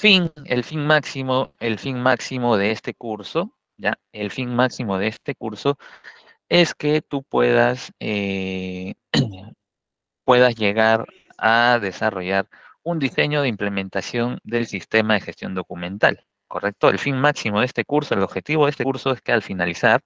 fin, el fin máximo, el fin máximo de este curso, ya, el fin máximo de este curso es que tú puedas, eh, puedas llegar a desarrollar un diseño de implementación del sistema de gestión documental, ¿correcto? El fin máximo de este curso, el objetivo de este curso es que al finalizar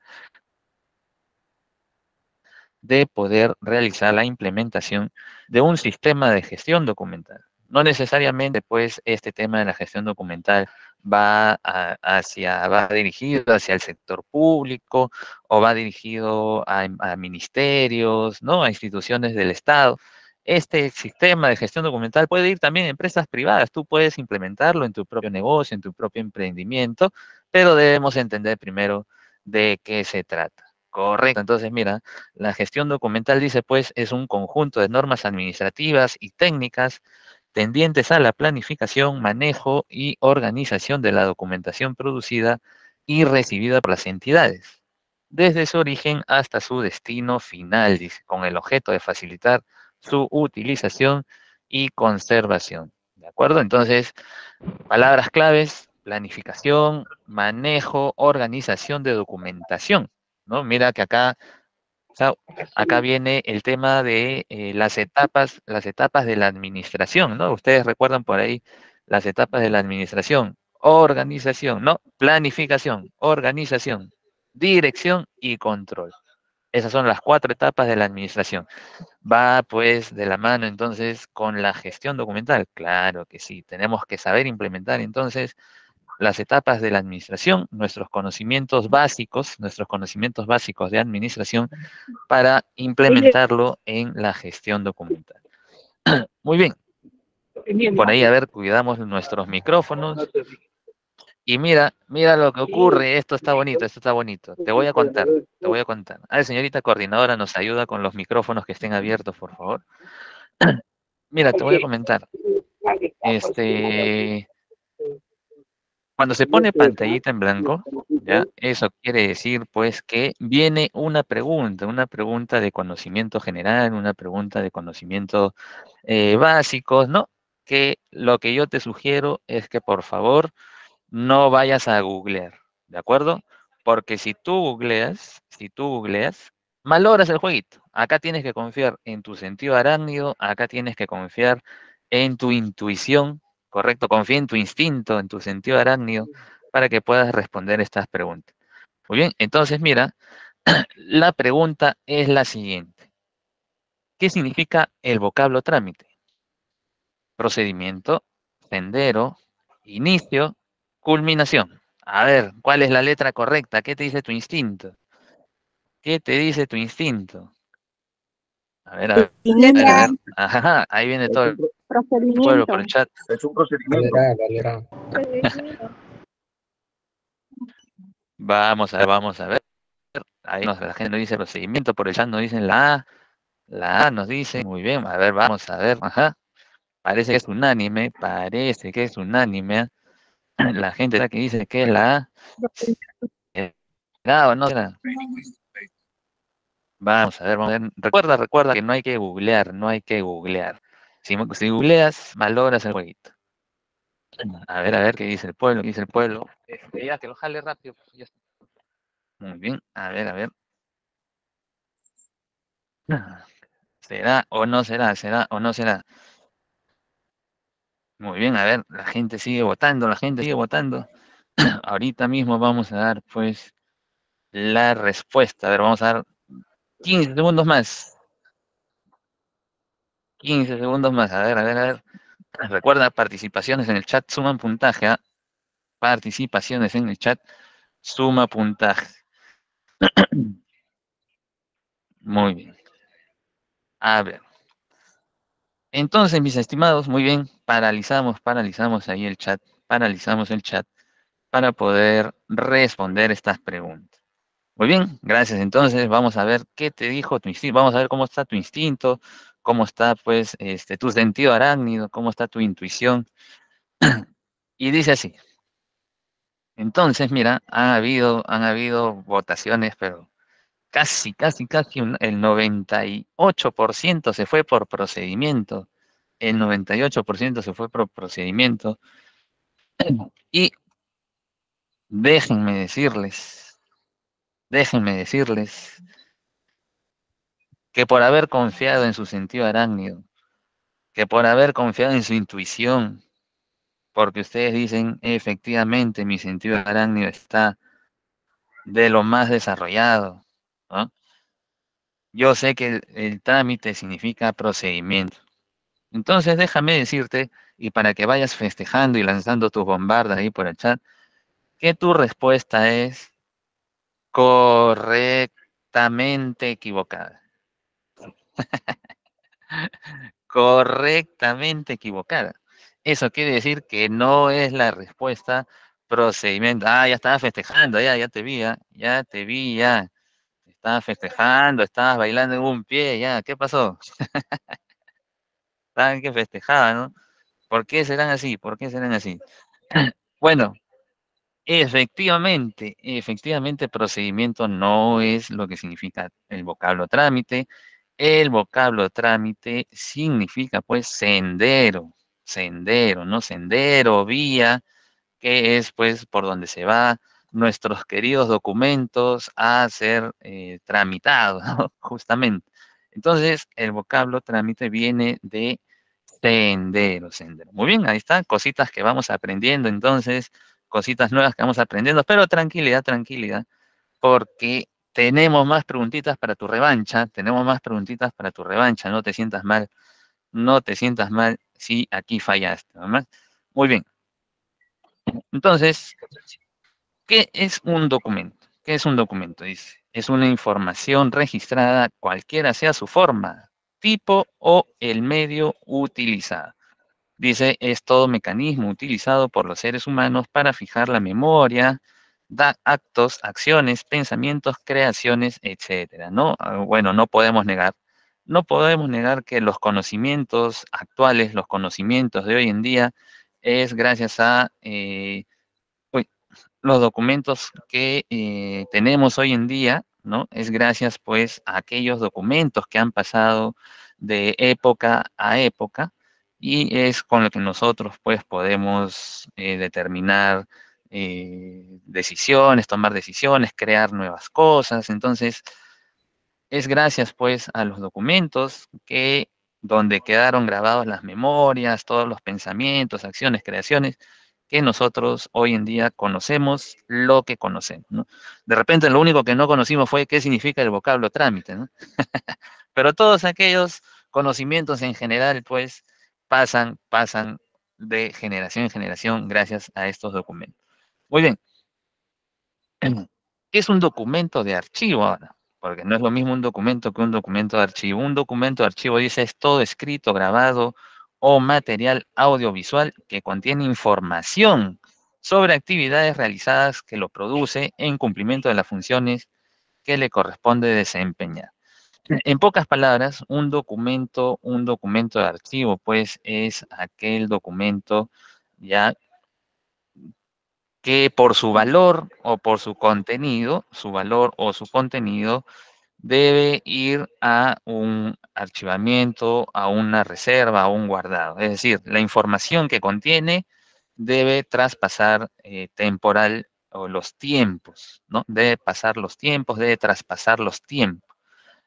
de poder realizar la implementación de un sistema de gestión documental. No necesariamente, pues, este tema de la gestión documental va hacia, va dirigido hacia el sector público o va dirigido a, a ministerios, ¿no? A instituciones del Estado este sistema de gestión documental puede ir también a empresas privadas. Tú puedes implementarlo en tu propio negocio, en tu propio emprendimiento, pero debemos entender primero de qué se trata. Correcto. Entonces, mira, la gestión documental dice, pues, es un conjunto de normas administrativas y técnicas tendientes a la planificación, manejo y organización de la documentación producida y recibida por las entidades, desde su origen hasta su destino final, con el objeto de facilitar su utilización y conservación. ¿De acuerdo? Entonces, palabras claves, planificación, manejo, organización de documentación. ¿no? Mira que acá acá viene el tema de eh, las etapas, las etapas de la administración, ¿no? Ustedes recuerdan por ahí las etapas de la administración. Organización, ¿no? Planificación, organización, dirección y control. Esas son las cuatro etapas de la administración. Va pues de la mano entonces con la gestión documental. Claro que sí, tenemos que saber implementar entonces las etapas de la administración, nuestros conocimientos básicos, nuestros conocimientos básicos de administración para implementarlo en la gestión documental. Muy bien. Por ahí, a ver, cuidamos nuestros micrófonos. Y mira, mira lo que ocurre. Esto está bonito, esto está bonito. Te voy a contar, te voy a contar. A ver, señorita coordinadora, nos ayuda con los micrófonos que estén abiertos, por favor. Mira, te voy a comentar. Este, cuando se pone pantallita en blanco, ¿ya? ¿eh? eso quiere decir pues que viene una pregunta, una pregunta de conocimiento general, una pregunta de conocimiento básico, eh, básicos, ¿no? Que lo que yo te sugiero es que por favor no vayas a googlear, ¿de acuerdo? Porque si tú googleas, si tú googleas, malogras el jueguito. Acá tienes que confiar en tu sentido arácnido, acá tienes que confiar en tu intuición, correcto, confía en tu instinto, en tu sentido arácnido, para que puedas responder estas preguntas. Muy bien, entonces mira, la pregunta es la siguiente. ¿Qué significa el vocablo trámite? Procedimiento, sendero, inicio, culminación. A ver, ¿cuál es la letra correcta? ¿Qué te dice tu instinto? ¿Qué te dice tu instinto? A ver, a ver. Ajá, ahí viene todo el es un procedimiento. vamos a ver, vamos a ver. Ahí la gente nos dice procedimiento, por el chat nos dicen la A. La A nos dice, muy bien, a ver, vamos a ver, ajá. Parece que es unánime, parece que es unánime. La gente la que dice que es la A. no vamos a ver. Recuerda, recuerda que no hay que googlear, no hay que googlear. Si, si googleas, valoras el jueguito. A ver, a ver, ¿qué dice el pueblo? ¿Qué dice el pueblo? Este, que lo jale rápido. Pues, Muy bien, a ver, a ver. Ah, ¿Será o no será? ¿Será o no será? Muy bien, a ver, la gente sigue votando, la gente sigue votando. Ahorita mismo vamos a dar, pues, la respuesta. A ver, vamos a dar 15 segundos más. 15 segundos más. A ver, a ver, a ver. Recuerda, participaciones en el chat suman puntaje. ¿ah? Participaciones en el chat suma puntaje. Muy bien. A ver. Entonces, mis estimados, muy bien, paralizamos, paralizamos ahí el chat, paralizamos el chat para poder responder estas preguntas. Muy bien, gracias. Entonces, vamos a ver qué te dijo tu instinto, vamos a ver cómo está tu instinto, cómo está pues este, tu sentido arácnido, cómo está tu intuición. y dice así. Entonces, mira, han habido, han habido votaciones, pero casi, casi, casi el 98% se fue por procedimiento. El 98% se fue por procedimiento. Y déjenme decirles, déjenme decirles que por haber confiado en su sentido arácnido, que por haber confiado en su intuición, porque ustedes dicen, efectivamente, mi sentido arácnido está de lo más desarrollado. Yo sé que el, el trámite significa procedimiento. Entonces déjame decirte, y para que vayas festejando y lanzando tus bombardas ahí por el chat, que tu respuesta es correctamente equivocada. Correctamente equivocada. Eso quiere decir que no es la respuesta procedimiento. Ah, ya estaba festejando, ya, ya te vi, ya, te vi, ya. Estabas festejando, estabas bailando en un pie, ya, ¿qué pasó? Estaban que festejaban, ¿no? ¿Por qué serán así? ¿Por qué serán así? bueno, efectivamente, efectivamente procedimiento no es lo que significa el vocablo trámite, el vocablo trámite significa pues sendero, sendero, ¿no? Sendero, vía, que es pues por donde se va nuestros queridos documentos a ser eh, tramitados, justamente. Entonces, el vocablo trámite viene de sendero, sendero. Muy bien, ahí están cositas que vamos aprendiendo, entonces, cositas nuevas que vamos aprendiendo, pero tranquilidad, tranquilidad, porque tenemos más preguntitas para tu revancha, tenemos más preguntitas para tu revancha, no te sientas mal, no te sientas mal si aquí fallaste, Muy bien. Entonces, ¿qué es un documento? ¿Qué es un documento? Dice, es una información registrada, cualquiera sea su forma, tipo o el medio utilizado. Dice, es todo mecanismo utilizado por los seres humanos para fijar la memoria, da actos, acciones, pensamientos, creaciones, etcétera, ¿no? Ah, bueno, no podemos negar, no podemos negar que los conocimientos actuales, los conocimientos de hoy en día, es gracias a eh, los documentos que eh, tenemos hoy en día, ¿no? Es gracias, pues, a aquellos documentos que han pasado de época a época y es con lo que nosotros, pues, podemos eh, determinar eh, decisiones, tomar decisiones, crear nuevas cosas. Entonces, es gracias pues a los documentos que donde quedaron grabadas las memorias, todos los pensamientos, acciones, creaciones, que nosotros hoy en día conocemos lo que conocemos. De repente lo único que no conocimos fue qué significa el vocablo trámite, ¿no? pero todos aquellos conocimientos en general, pues, pasan, pasan de generación en generación gracias a estos documentos. Muy bien. ¿Qué es un documento de archivo ahora? Porque no es lo mismo un documento que un documento de archivo. Un documento de archivo dice es todo escrito, grabado o material audiovisual que contiene información sobre actividades realizadas que lo produce en cumplimiento de las funciones que le corresponde desempeñar. En pocas palabras, un documento, un documento de archivo, pues es aquel documento ya que por su valor o por su contenido, su valor o su contenido debe ir a un archivamiento, a una reserva, a un guardado. Es decir, la información que contiene debe traspasar eh, temporal o los tiempos, ¿no? Debe pasar los tiempos, debe traspasar los tiempos.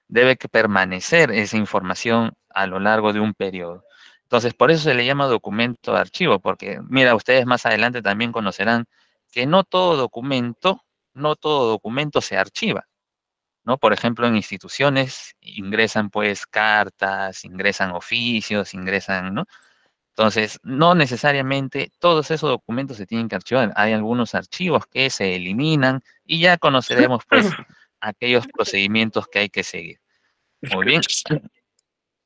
Debe que permanecer esa información a lo largo de un periodo. Entonces, por eso se le llama documento de archivo, porque, mira, ustedes más adelante también conocerán que no todo documento, no todo documento se archiva. ¿no? Por ejemplo, en instituciones ingresan pues cartas, ingresan oficios, ingresan, ¿no? Entonces, no necesariamente todos esos documentos se tienen que archivar. Hay algunos archivos que se eliminan y ya conoceremos pues aquellos procedimientos que hay que seguir. Muy bien.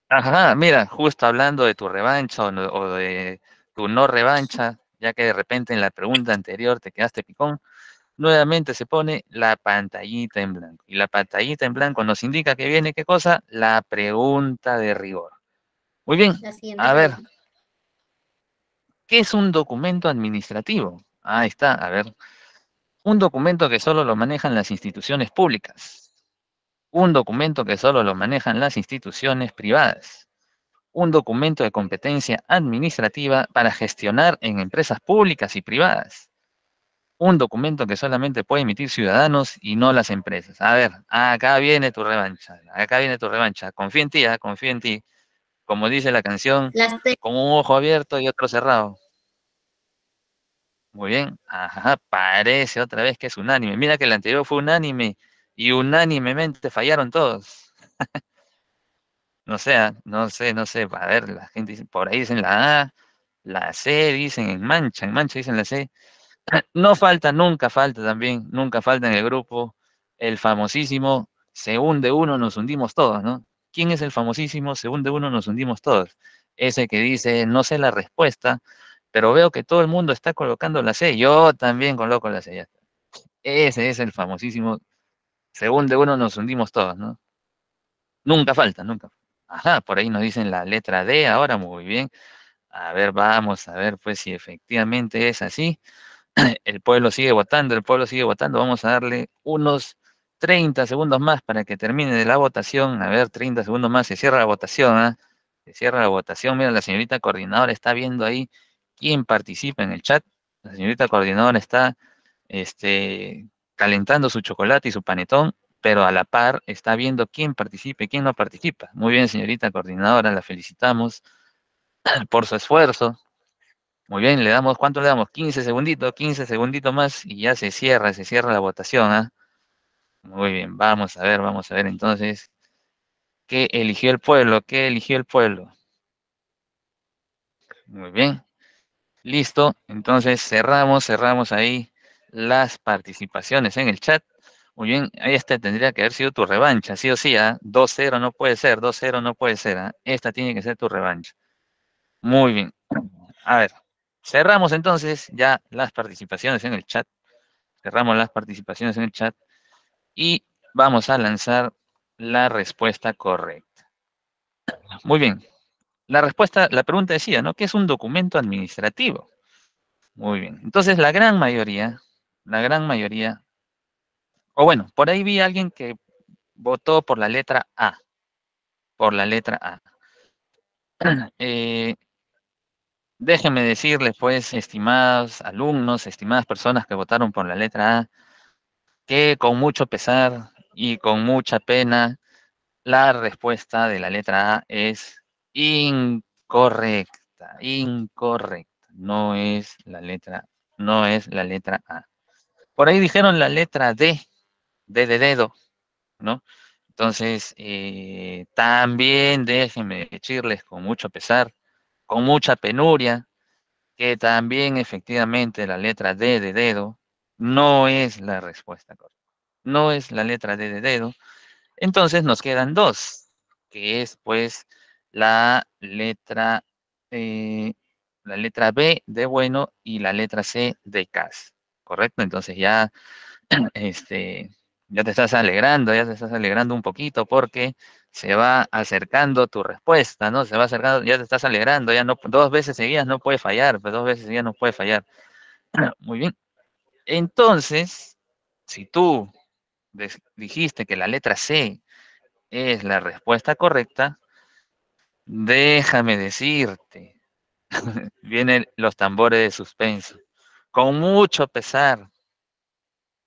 Ajá, mira, justo hablando de tu revancha o, o de tu no revancha, ya que de repente en la pregunta anterior te quedaste picón, nuevamente se pone la pantallita en blanco. Y la pantallita en blanco nos indica que viene, ¿qué cosa? La pregunta de rigor. Muy bien, a ver. ¿Qué es un documento administrativo? Ahí está, a ver. Un documento que solo lo manejan las instituciones públicas. Un documento que solo lo manejan las instituciones privadas un documento de competencia administrativa para gestionar en empresas públicas y privadas. Un documento que solamente puede emitir ciudadanos y no las empresas. A ver, acá viene tu revancha, acá viene tu revancha. Confía en ti, ah, confía en ti. Como dice la canción, con un ojo abierto y otro cerrado. Muy bien, ajá, parece otra vez que es unánime. Mira que el anterior fue unánime y unánimemente fallaron todos. No sé, ah, no sé, no sé. A ver, la gente dice, por ahí dicen la A, la C, dicen en mancha, en mancha dicen la C. No falta, nunca falta también, nunca falta en el grupo el famosísimo, según de uno, nos hundimos todos, ¿no? ¿Quién es el famosísimo, según de uno, nos hundimos todos? Ese que dice, no sé la respuesta, pero veo que todo el mundo está colocando la C, yo también coloco la C. Ya Ese es el famosísimo, según de uno, nos hundimos todos, ¿no? Nunca falta, nunca. Ajá, por ahí nos dicen la letra D ahora, muy bien. A ver, vamos a ver pues si efectivamente es así. El pueblo sigue votando, el pueblo sigue votando. Vamos a darle unos 30 segundos más para que termine la votación. A ver, 30 segundos más, se cierra la votación. ¿ah? Se cierra la votación. Mira, la señorita coordinadora está viendo ahí quién participa en el chat. La señorita coordinadora está este, calentando su chocolate y su panetón pero a la par está viendo quién participe y quién no participa. Muy bien, señorita coordinadora, la felicitamos por su esfuerzo. Muy bien, le damos, ¿cuánto le damos? 15 segunditos, 15 segunditos más y ya se cierra, se cierra la votación. ¿ah? Muy bien, vamos a ver, vamos a ver entonces qué eligió el pueblo, qué eligió el pueblo. Muy bien, listo, entonces cerramos, cerramos ahí las participaciones en el chat muy bien, ahí tendría que haber sido tu revancha, sí o sí, ah 2 2-0 no puede ser, 2-0 no puede ser, ¿ah? esta tiene que ser tu revancha. Muy bien, a ver, cerramos entonces ya las participaciones en el chat, cerramos las participaciones en el chat y vamos a lanzar la respuesta correcta. Muy bien, la respuesta, la pregunta decía, ¿no? ¿Qué es un documento administrativo? Muy bien, entonces la gran mayoría, la gran mayoría bueno, por ahí vi a alguien que votó por la letra A. Por la letra A. Eh, déjenme decirles, pues, estimados alumnos, estimadas personas que votaron por la letra A, que con mucho pesar y con mucha pena, la respuesta de la letra A es incorrecta, incorrecta. No es la letra, no es la letra A. Por ahí dijeron la letra D, D de dedo, ¿no? Entonces, eh, también déjenme decirles con mucho pesar, con mucha penuria, que también efectivamente la letra D de dedo no es la respuesta correcta. No es la letra D de dedo. Entonces nos quedan dos, que es pues la letra, eh, la letra B de bueno y la letra C de cas. ¿Correcto? Entonces ya este, ya te estás alegrando, ya te estás alegrando un poquito porque se va acercando tu respuesta, ¿no? Se va acercando, ya te estás alegrando, ya no, dos veces seguidas no puede fallar, pero pues dos veces ya no puede fallar. Muy bien. Entonces, si tú dijiste que la letra C es la respuesta correcta, déjame decirte, vienen los tambores de suspenso. Con mucho pesar,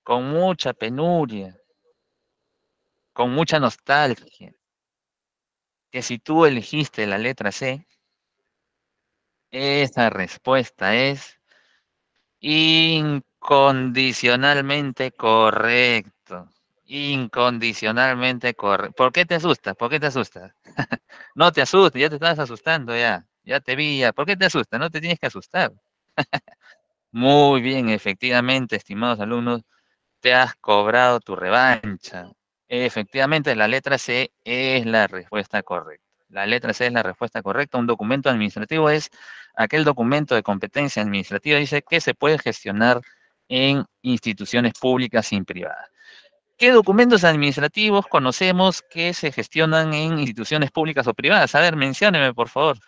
con mucha penuria, con mucha nostalgia, que si tú elegiste la letra C, esa respuesta es incondicionalmente correcto. Incondicionalmente correcto. ¿Por qué te asustas? ¿Por qué te asustas? no te asustes, ya te estás asustando ya. Ya te vi, ya. ¿Por qué te asustas? No te tienes que asustar. Muy bien, efectivamente, estimados alumnos te has cobrado tu revancha. Efectivamente, la letra C es la respuesta correcta. La letra C es la respuesta correcta. Un documento administrativo es aquel documento de competencia administrativa, dice, que se puede gestionar en instituciones públicas y privadas. ¿Qué documentos administrativos conocemos que se gestionan en instituciones públicas o privadas? A ver, mencióneme, por favor.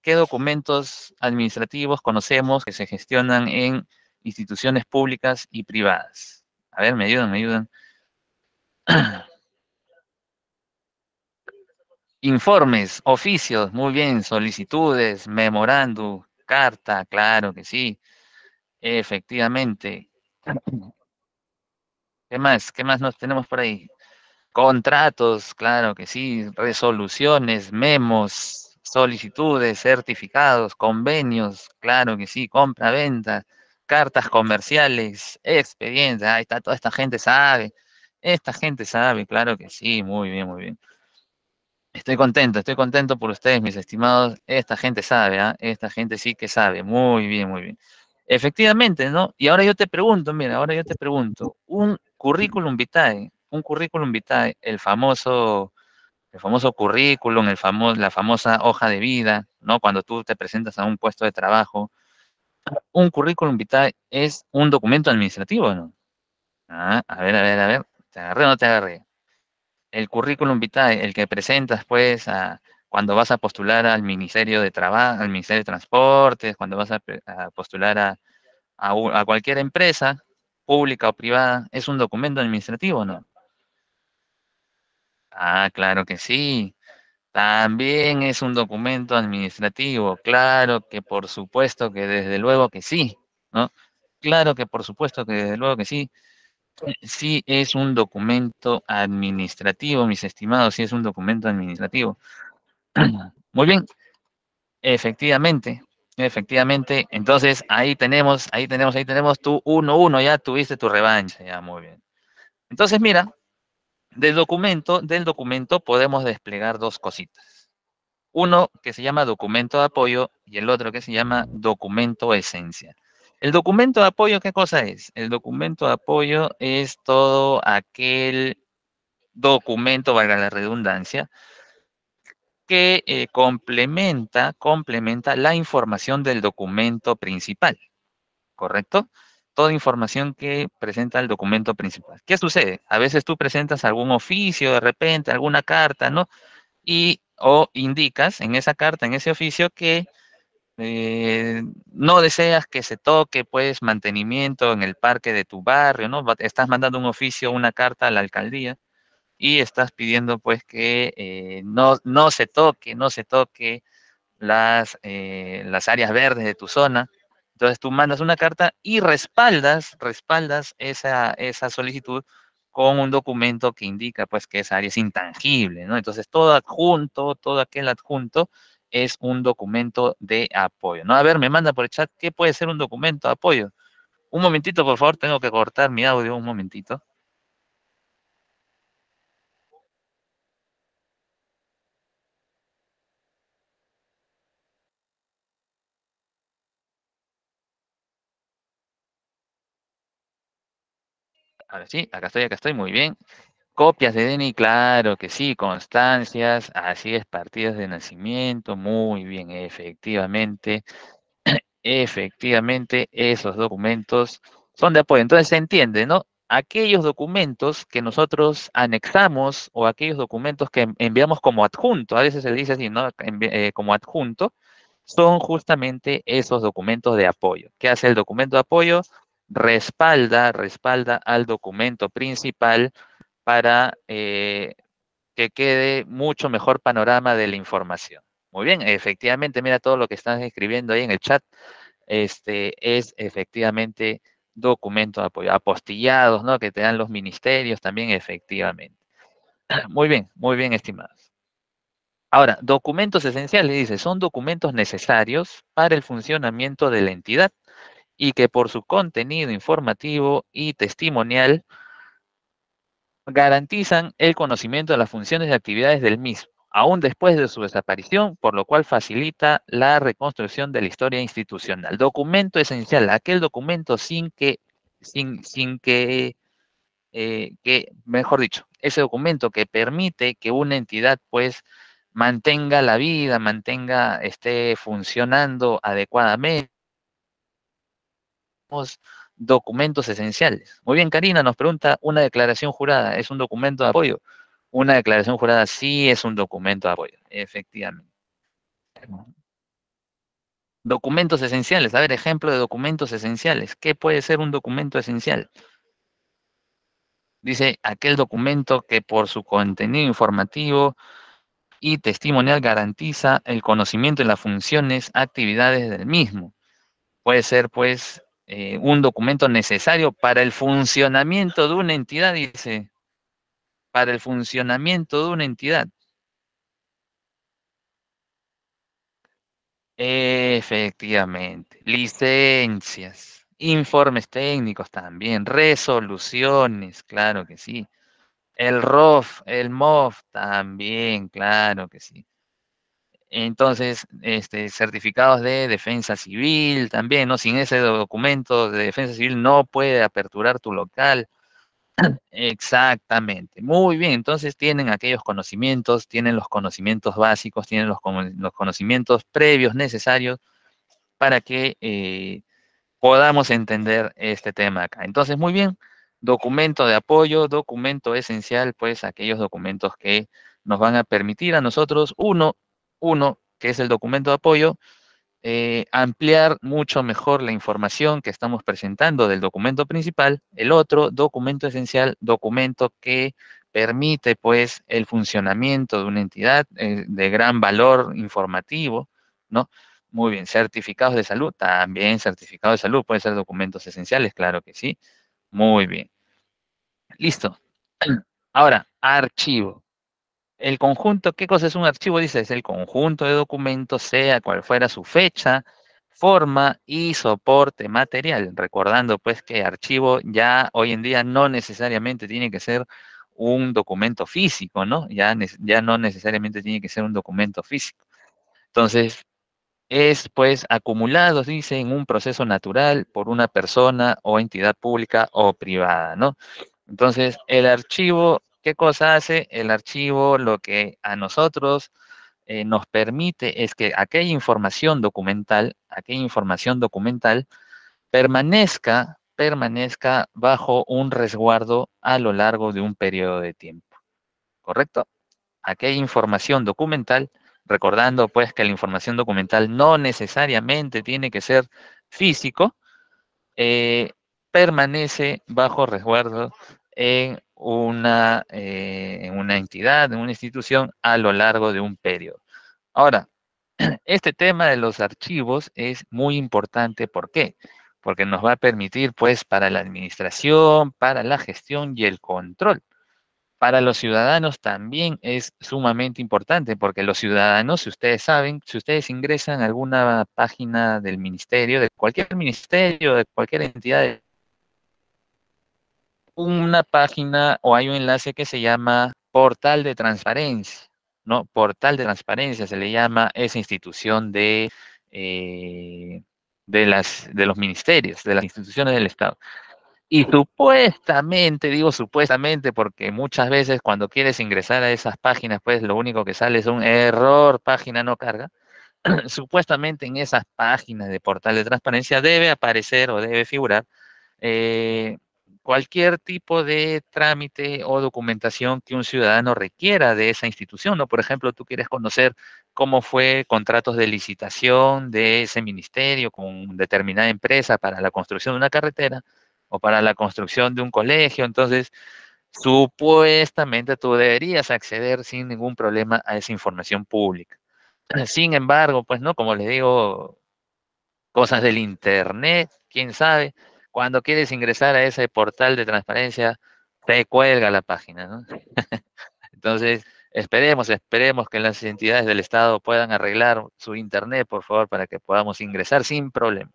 ¿Qué documentos administrativos conocemos que se gestionan en instituciones públicas y privadas? A ver, me ayudan, me ayudan. Informes, oficios, muy bien, solicitudes, memorando, carta, claro que sí, efectivamente. ¿Qué más? ¿Qué más nos tenemos por ahí? Contratos, claro que sí, resoluciones, memos, solicitudes, certificados, convenios, claro que sí, compra-venta, cartas comerciales, expedientes, ahí está, toda esta gente sabe, esta gente sabe, claro que sí, muy bien, muy bien. Estoy contento, estoy contento por ustedes, mis estimados. Esta gente sabe, ¿ah? esta gente sí que sabe. Muy bien, muy bien. Efectivamente, ¿no? Y ahora yo te pregunto, mira, ahora yo te pregunto, un currículum vitae, un currículum vitae, el famoso, el famoso currículum, el famoso, la famosa hoja de vida, ¿no? Cuando tú te presentas a un puesto de trabajo, un currículum vitae es un documento administrativo, ¿no? Ah, a ver, a ver, a ver, ¿te agarré o no te agarré? El currículum vitae, el que presentas, pues, cuando vas a postular al Ministerio de Trabajo, al Ministerio de Transportes, cuando vas a, postular a, a, cualquier empresa, pública o privada, es un documento administrativo, ¿no? Ah, claro que sí. También es un documento administrativo, claro que por supuesto que desde luego que sí, ¿no? Claro que por supuesto que desde luego que sí. Sí es un documento administrativo, mis estimados, sí es un documento administrativo. Muy bien, efectivamente, efectivamente, entonces ahí tenemos, ahí tenemos, ahí tenemos tu 1-1, ya tuviste tu revancha, ya muy bien. Entonces mira, del documento, del documento podemos desplegar dos cositas. Uno que se llama documento de apoyo y el otro que se llama documento esencia. El documento de apoyo, ¿qué cosa es? El documento de apoyo es todo aquel documento, valga la redundancia, que eh, complementa, complementa la información del documento principal, ¿correcto? toda información que presenta el documento principal. ¿Qué sucede? A veces tú presentas algún oficio, de repente, alguna carta, ¿no? Y o indicas en esa carta, en ese oficio, que eh, no deseas que se toque, pues, mantenimiento en el parque de tu barrio, ¿no? Estás mandando un oficio, una carta a la alcaldía y estás pidiendo, pues, que eh, no, se toque, no se toque las, eh, las áreas verdes de tu zona, entonces tú mandas una carta y respaldas, respaldas esa, esa solicitud con un documento que indica pues que esa área es intangible, ¿no? Entonces todo adjunto, todo aquel adjunto es un documento de apoyo, ¿no? A ver, me manda por el chat, ¿qué puede ser un documento de apoyo? Un momentito, por favor, tengo que cortar mi audio un momentito. Ahora sí, acá estoy, acá estoy, muy bien. Copias de DNI, claro que sí, constancias, así es, partidas de nacimiento, muy bien, efectivamente, efectivamente, esos documentos son de apoyo. Entonces se entiende, ¿no? Aquellos documentos que nosotros anexamos o aquellos documentos que enviamos como adjunto, a veces se dice así, ¿no? Eh, como adjunto, son justamente esos documentos de apoyo. ¿Qué hace el documento de apoyo? respalda, respalda al documento principal para eh, que quede mucho mejor panorama de la información. Muy bien, efectivamente, mira todo lo que están escribiendo ahí en el chat. Este es efectivamente documentos de apoyo, apostillados, ¿no? Que te dan los ministerios también, efectivamente. Muy bien, muy bien, estimados. Ahora, documentos esenciales, dice, son documentos necesarios para el funcionamiento de la entidad y que por su contenido informativo y testimonial garantizan el conocimiento de las funciones y actividades del mismo, aún después de su desaparición, por lo cual facilita la reconstrucción de la historia institucional. Documento esencial, aquel documento sin que, sin, sin que, eh, mejor dicho, ese documento que permite que una entidad, pues, mantenga la vida, mantenga, esté funcionando adecuadamente documentos esenciales. Muy bien, Karina nos pregunta, ¿una declaración jurada es un documento de apoyo? Una declaración jurada sí es un documento de apoyo, efectivamente. Documentos esenciales, a ver, ejemplo de documentos esenciales. ¿Qué puede ser un documento esencial? Dice, aquel documento que por su contenido informativo y testimonial garantiza el conocimiento de las funciones, actividades del mismo. Puede ser, pues, eh, un documento necesario para el funcionamiento de una entidad, dice, para el funcionamiento de una entidad. Efectivamente, licencias, informes técnicos también, resoluciones, claro que sí. El ROF, el MOF, también, claro que sí. Entonces, este, certificados de defensa civil también, ¿no? Sin ese documento de defensa civil no puede aperturar tu local. Ah. Exactamente. Muy bien, entonces tienen aquellos conocimientos, tienen los conocimientos básicos, tienen los, conocimientos previos necesarios para que eh, podamos entender este tema acá. Entonces, muy bien, documento de apoyo, documento esencial, pues aquellos documentos que nos van a permitir a nosotros, uno, uno, que es el documento de apoyo, eh, ampliar mucho mejor la información que estamos presentando del documento principal. El otro, documento esencial, documento que permite pues el funcionamiento de una entidad eh, de gran valor informativo, ¿no? Muy bien, certificados de salud, también certificados de salud, pueden ser documentos esenciales, claro que sí. Muy bien. Listo. Ahora, archivo el conjunto, ¿qué cosa es un archivo? Dice, es el conjunto de documentos, sea cual fuera su fecha, forma y soporte material. Recordando pues que archivo ya hoy en día no necesariamente tiene que ser un documento físico, ¿no? Ya, ya no necesariamente tiene que ser un documento físico. Entonces, es pues acumulado, dice, en un proceso natural por una persona o entidad pública o privada, ¿no? Entonces, el archivo ¿Qué cosa hace el archivo? Lo que a nosotros eh, nos permite es que aquella información documental, aquella información documental permanezca, permanezca bajo un resguardo a lo largo de un periodo de tiempo. ¿Correcto? Aquella información documental, recordando pues que la información documental no necesariamente tiene que ser físico, eh, permanece bajo resguardo en eh, una, entidad, una institución a lo largo de un periodo. Ahora, este tema de los archivos es muy importante. ¿Por qué? Porque nos va a permitir, pues, para la administración, para la gestión y el control. Para los ciudadanos también es sumamente importante, porque los ciudadanos, si ustedes saben, si ustedes ingresan a alguna página del ministerio, de cualquier ministerio, de cualquier entidad una página o hay un enlace que se llama portal de transparencia, ¿no? Portal de transparencia se le llama esa institución de, eh, de, las, de los ministerios, de las instituciones del Estado. Y supuestamente, digo supuestamente, porque muchas veces cuando quieres ingresar a esas páginas, pues lo único que sale es un error, página no carga. supuestamente en esas páginas de portal de transparencia debe aparecer o debe figurar eh, cualquier tipo de trámite o documentación que un ciudadano requiera de esa institución, ¿no? Por ejemplo, tú quieres conocer cómo fue contratos de licitación de ese ministerio con determinada empresa para la construcción de una carretera o para la construcción de un colegio, entonces supuestamente tú deberías acceder sin ningún problema a esa información pública. Sin embargo, pues no, como les digo, cosas del internet, quién sabe, cuando quieres ingresar a ese portal de transparencia, te cuelga la página, ¿no? Entonces, esperemos, esperemos que las entidades del Estado puedan arreglar su internet, por favor, para que podamos ingresar sin problema.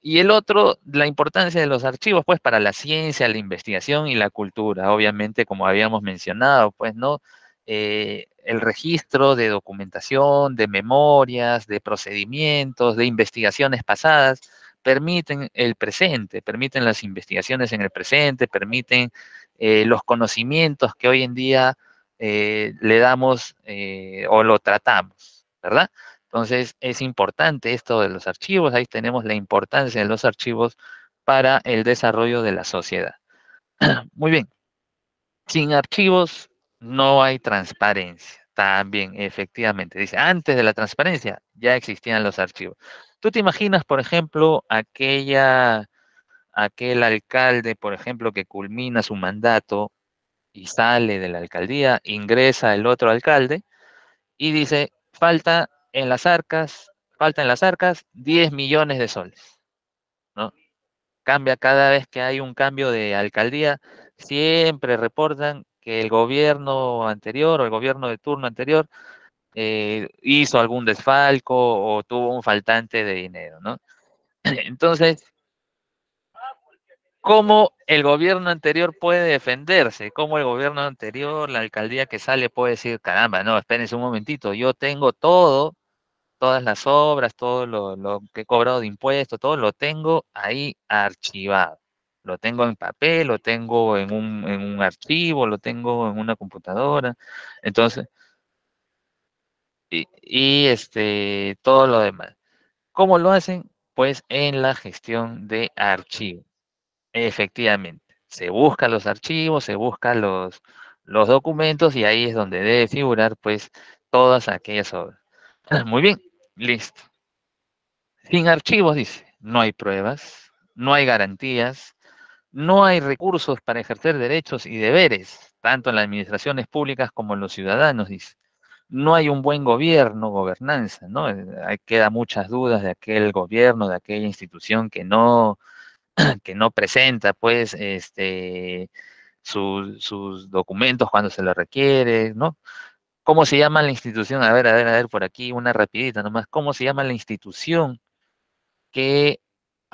Y el otro, la importancia de los archivos, pues, para la ciencia, la investigación y la cultura. Obviamente, como habíamos mencionado, pues, ¿no? Eh, el registro de documentación, de memorias, de procedimientos, de investigaciones pasadas permiten el presente, permiten las investigaciones en el presente, permiten eh, los conocimientos que hoy en día eh, le damos eh, o lo tratamos, ¿verdad? Entonces es importante esto de los archivos, ahí tenemos la importancia de los archivos para el desarrollo de la sociedad. Muy bien, sin archivos no hay transparencia. También, efectivamente. Dice, antes de la transparencia ya existían los archivos. ¿Tú te imaginas, por ejemplo, aquella, aquel alcalde, por ejemplo, que culmina su mandato y sale de la alcaldía, ingresa el otro alcalde y dice, falta en las arcas, falta en las arcas 10 millones de soles. ¿No? Cambia cada vez que hay un cambio de alcaldía, siempre reportan que el gobierno anterior o el gobierno de turno anterior eh, hizo algún desfalco o tuvo un faltante de dinero, ¿no? Entonces, ¿cómo el gobierno anterior puede defenderse? ¿Cómo el gobierno anterior, la alcaldía que sale puede decir, caramba, no, espérense un momentito, yo tengo todo, todas las obras, todo lo que he cobrado de impuestos, todo lo tengo ahí archivado. Lo tengo en papel, lo tengo en un, archivo, lo tengo en una computadora. Entonces, y, este, todo lo demás. ¿Cómo lo hacen? Pues en la gestión de archivos. Efectivamente, se buscan los archivos, se buscan los, los documentos y ahí es donde debe figurar pues todas aquellas obras. Ah, muy bien, listo. Sin archivos, dice, no hay pruebas, no hay garantías, no hay recursos para ejercer derechos y deberes, tanto en las administraciones públicas como en los ciudadanos, dice. No hay un buen gobierno, gobernanza, ¿no? hay eh, queda muchas dudas de aquel gobierno, de aquella institución que no, que no presenta, pues, este, sus documentos cuando se lo requiere, ¿no? ¿Cómo se llama la institución? A ver, a ver, a ver, por aquí, una rapidita nomás. ¿Cómo se llama la institución que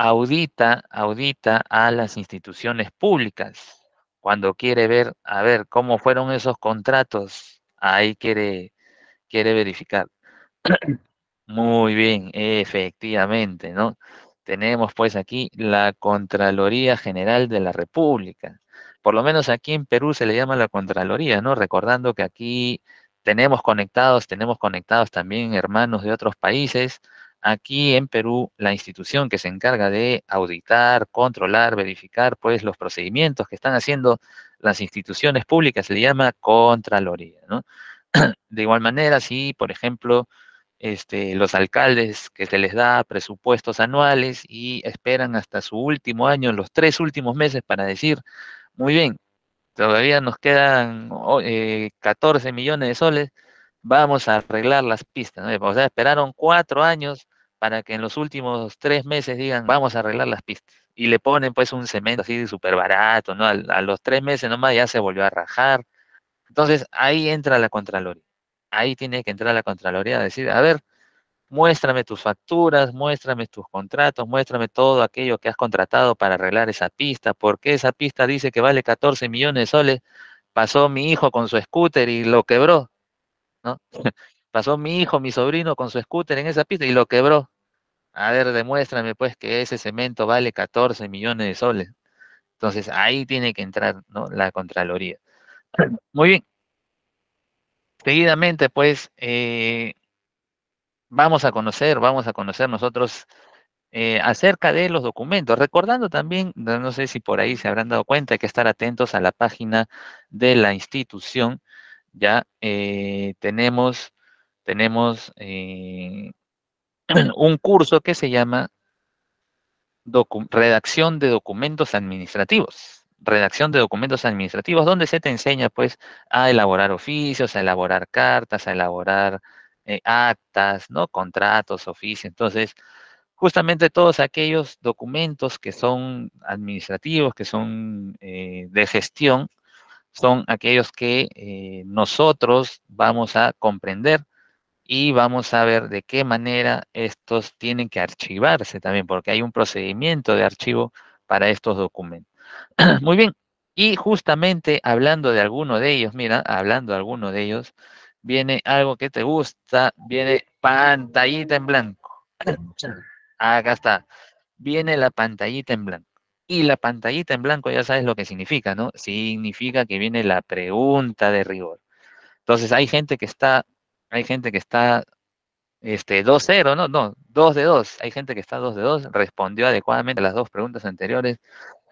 audita, audita a las instituciones públicas. Cuando quiere ver, a ver, cómo fueron esos contratos, ahí quiere, quiere verificar. Muy bien, efectivamente, ¿no? Tenemos pues aquí la Contraloría General de la República. Por lo menos aquí en Perú se le llama la Contraloría, ¿no? Recordando que aquí tenemos conectados, tenemos conectados también hermanos de otros países, Aquí en Perú, la institución que se encarga de auditar, controlar, verificar, pues, los procedimientos que están haciendo las instituciones públicas se llama Contraloría, ¿no? De igual manera, si, por ejemplo, este, los alcaldes que se les da presupuestos anuales y esperan hasta su último año, los tres últimos meses, para decir, muy bien, todavía nos quedan 14 eh, millones de soles, vamos a arreglar las pistas. O sea, esperaron cuatro años para que en los últimos tres meses digan, vamos a arreglar las pistas. Y le ponen pues un cemento así de súper barato, ¿no? A, los tres meses nomás ya se volvió a rajar. Entonces ahí entra la Contraloría. Ahí tiene que entrar la Contraloría a decir, a ver, muéstrame tus facturas, muéstrame tus contratos, muéstrame todo aquello que has contratado para arreglar esa pista, porque esa pista dice que vale 14 millones de soles, pasó mi hijo con su scooter y lo quebró, ¿no? Pasó mi hijo, mi sobrino con su scooter en esa pista y lo quebró. A ver, demuéstrame pues que ese cemento vale 14 millones de soles. Entonces ahí tiene que entrar ¿no? la Contraloría. Muy bien. Seguidamente pues eh, vamos a conocer, vamos a conocer nosotros eh, acerca de los documentos. Recordando también, no sé si por ahí se habrán dado cuenta, hay que estar atentos a la página de la institución. Ya eh, tenemos tenemos eh, un curso que se llama Redacción de Documentos Administrativos. Redacción de documentos administrativos, donde se te enseña pues a elaborar oficios, a elaborar cartas, a elaborar eh, actas, ¿no? Contratos, oficios. Entonces, justamente todos aquellos documentos que son administrativos, que son eh, de gestión, son aquellos que nosotros vamos a comprender y vamos a ver de qué manera estos tienen que archivarse también, porque hay un procedimiento de archivo para estos documentos. Muy bien, y justamente hablando de alguno de ellos, mira, hablando de alguno de ellos, viene algo que te gusta, viene pantallita en blanco. Ah, acá está, viene la pantallita en blanco. Y la pantallita en blanco ya sabes lo que significa, ¿no? Significa que viene la pregunta de rigor. Entonces hay gente que está hay gente que está este, 2-0, no, no, 2 de 2. Hay gente que está 2 de 2, respondió adecuadamente a las dos preguntas anteriores.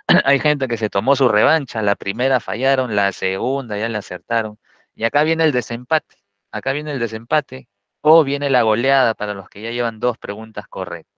Hay gente que se tomó su revancha, la primera fallaron, la segunda ya la acertaron. Y acá viene el desempate, acá viene el desempate o viene la goleada para los que ya llevan dos preguntas correctas.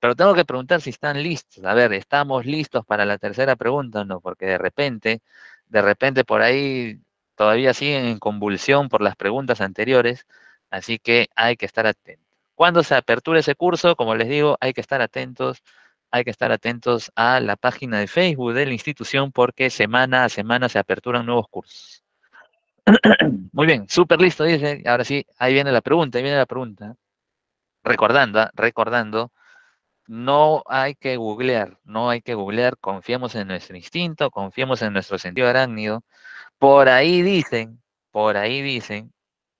Pero tengo que preguntar si están listos. A ver, ¿estamos listos para la tercera pregunta o no? Porque de repente, de repente por ahí todavía siguen en convulsión por las preguntas anteriores, así que hay que estar atentos. Cuando se apertura ese curso, como les digo, hay que estar atentos, hay que estar atentos a la página de Facebook de la institución porque semana a semana se aperturan nuevos cursos. Muy bien, súper listo, dice. Ahora sí, ahí viene la pregunta, ahí viene la pregunta. Recordando, recordando, no hay que googlear, no hay que googlear, confiemos en nuestro instinto, confiemos en nuestro sentido arácnido, por ahí dicen, por ahí dicen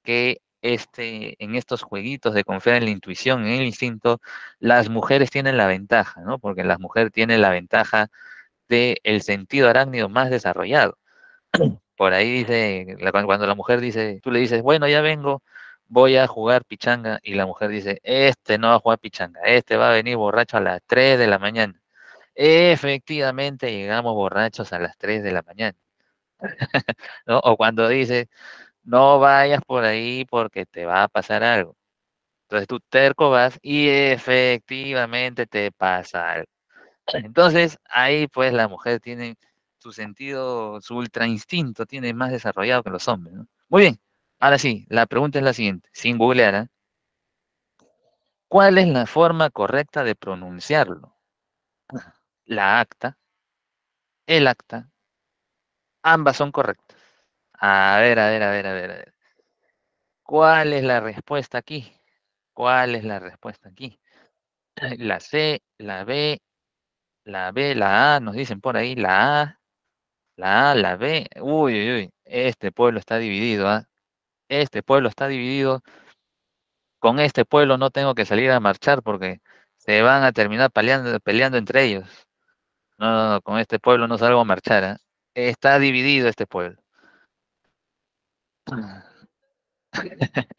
que este, en estos jueguitos de confiar en la intuición, en el instinto, las mujeres tienen la ventaja, ¿no? Porque las mujeres tienen la ventaja del el sentido arácnido más desarrollado. Por ahí dice, cuando la mujer dice, tú le dices, bueno, ya vengo, voy a jugar pichanga, y la mujer dice, este no va a jugar pichanga, este va a venir borracho a las 3 de la mañana. Efectivamente, llegamos borrachos a las 3 de la mañana. O cuando dice, no vayas por ahí porque te va a pasar algo. Entonces tú terco vas y efectivamente te pasa algo. Entonces ahí pues la mujer tiene su sentido, su ultra instinto tiene más desarrollado que los hombres. Muy bien, ahora sí, la pregunta es la siguiente, sin googlear. ¿ah? ¿Cuál es la forma correcta de pronunciarlo? La acta, el acta, Ambas son correctas. A ver, a ver, a ver, a ver, ¿Cuál es la respuesta aquí? ¿Cuál es la respuesta aquí? La C, la B, la B, la A, nos dicen por ahí, la A, la A, la B. Uy, uy, uy, este pueblo está dividido, ¿ah? Este pueblo está dividido. Con este pueblo no tengo que salir a marchar porque se van a terminar peleando, peleando entre ellos. No, no, no, con este pueblo no salgo a marchar, ¿ah? Está dividido este pueblo.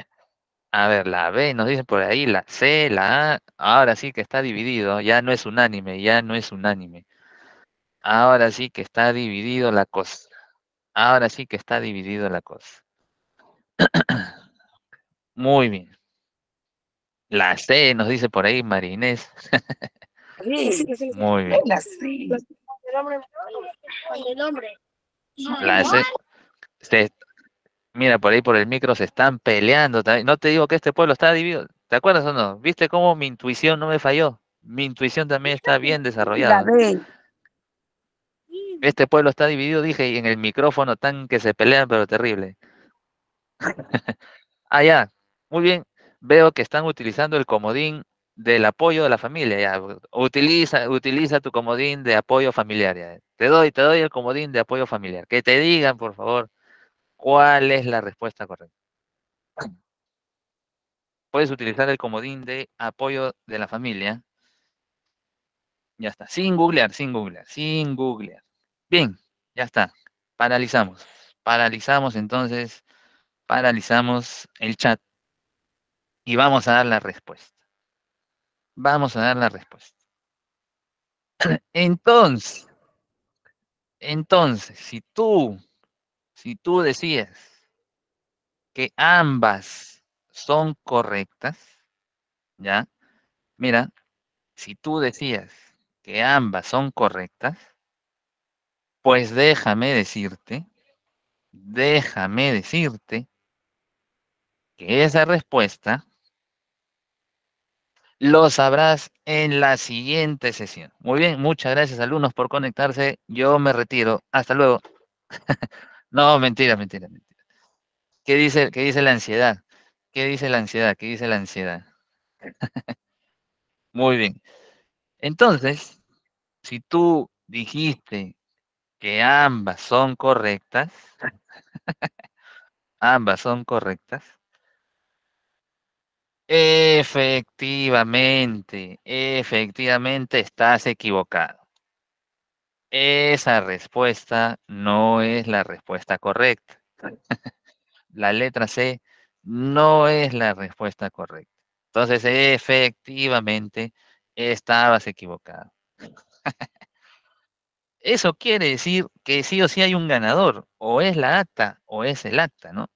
A ver, la B nos dice por ahí, la C, la A, ahora sí que está dividido, ya no es unánime, ya no es unánime. Ahora sí que está dividido la cosa. Ahora sí que está dividido la cosa. Muy bien. La C nos dice por ahí Marinés. Muy bien el hombre mira, por ahí por el micro se están peleando. No te digo que este pueblo está dividido. ¿Te acuerdas o no? ¿Viste cómo mi intuición no me falló? Mi intuición también está bien desarrollada. Este pueblo está dividido, dije, y en el micrófono tan que se pelean, pero terrible. ah, ya. Muy bien. Veo que están utilizando el comodín del apoyo de la familia. Utiliza, utiliza tu comodín de apoyo familiar. Te doy, te doy el comodín de apoyo familiar. Que te digan, por favor, cuál es la respuesta correcta. Puedes utilizar el comodín de apoyo de la familia. Ya está. Sin googlear, sin googlear, sin googlear. Bien, ya está. Paralizamos. Paralizamos entonces. Paralizamos el chat. Y vamos a dar la respuesta. Vamos a dar la respuesta. Entonces, entonces, si tú, si tú decías que ambas son correctas, ¿ya? Mira, si tú decías que ambas son correctas, pues déjame decirte, déjame decirte que esa respuesta lo sabrás en la siguiente sesión. Muy bien, muchas gracias alumnos por conectarse. Yo me retiro. Hasta luego. no, mentira, mentira, mentira. ¿Qué dice, qué dice la ansiedad? ¿Qué dice la ansiedad? ¿Qué dice la ansiedad? Muy bien. Entonces, si tú dijiste que ambas son correctas, ambas son correctas, Efectivamente, efectivamente estás equivocado. Esa respuesta no es la respuesta correcta. la letra C no es la respuesta correcta. Entonces, efectivamente, estabas equivocado. Eso quiere decir que sí o sí hay un ganador, o es la acta o es el acta, ¿no?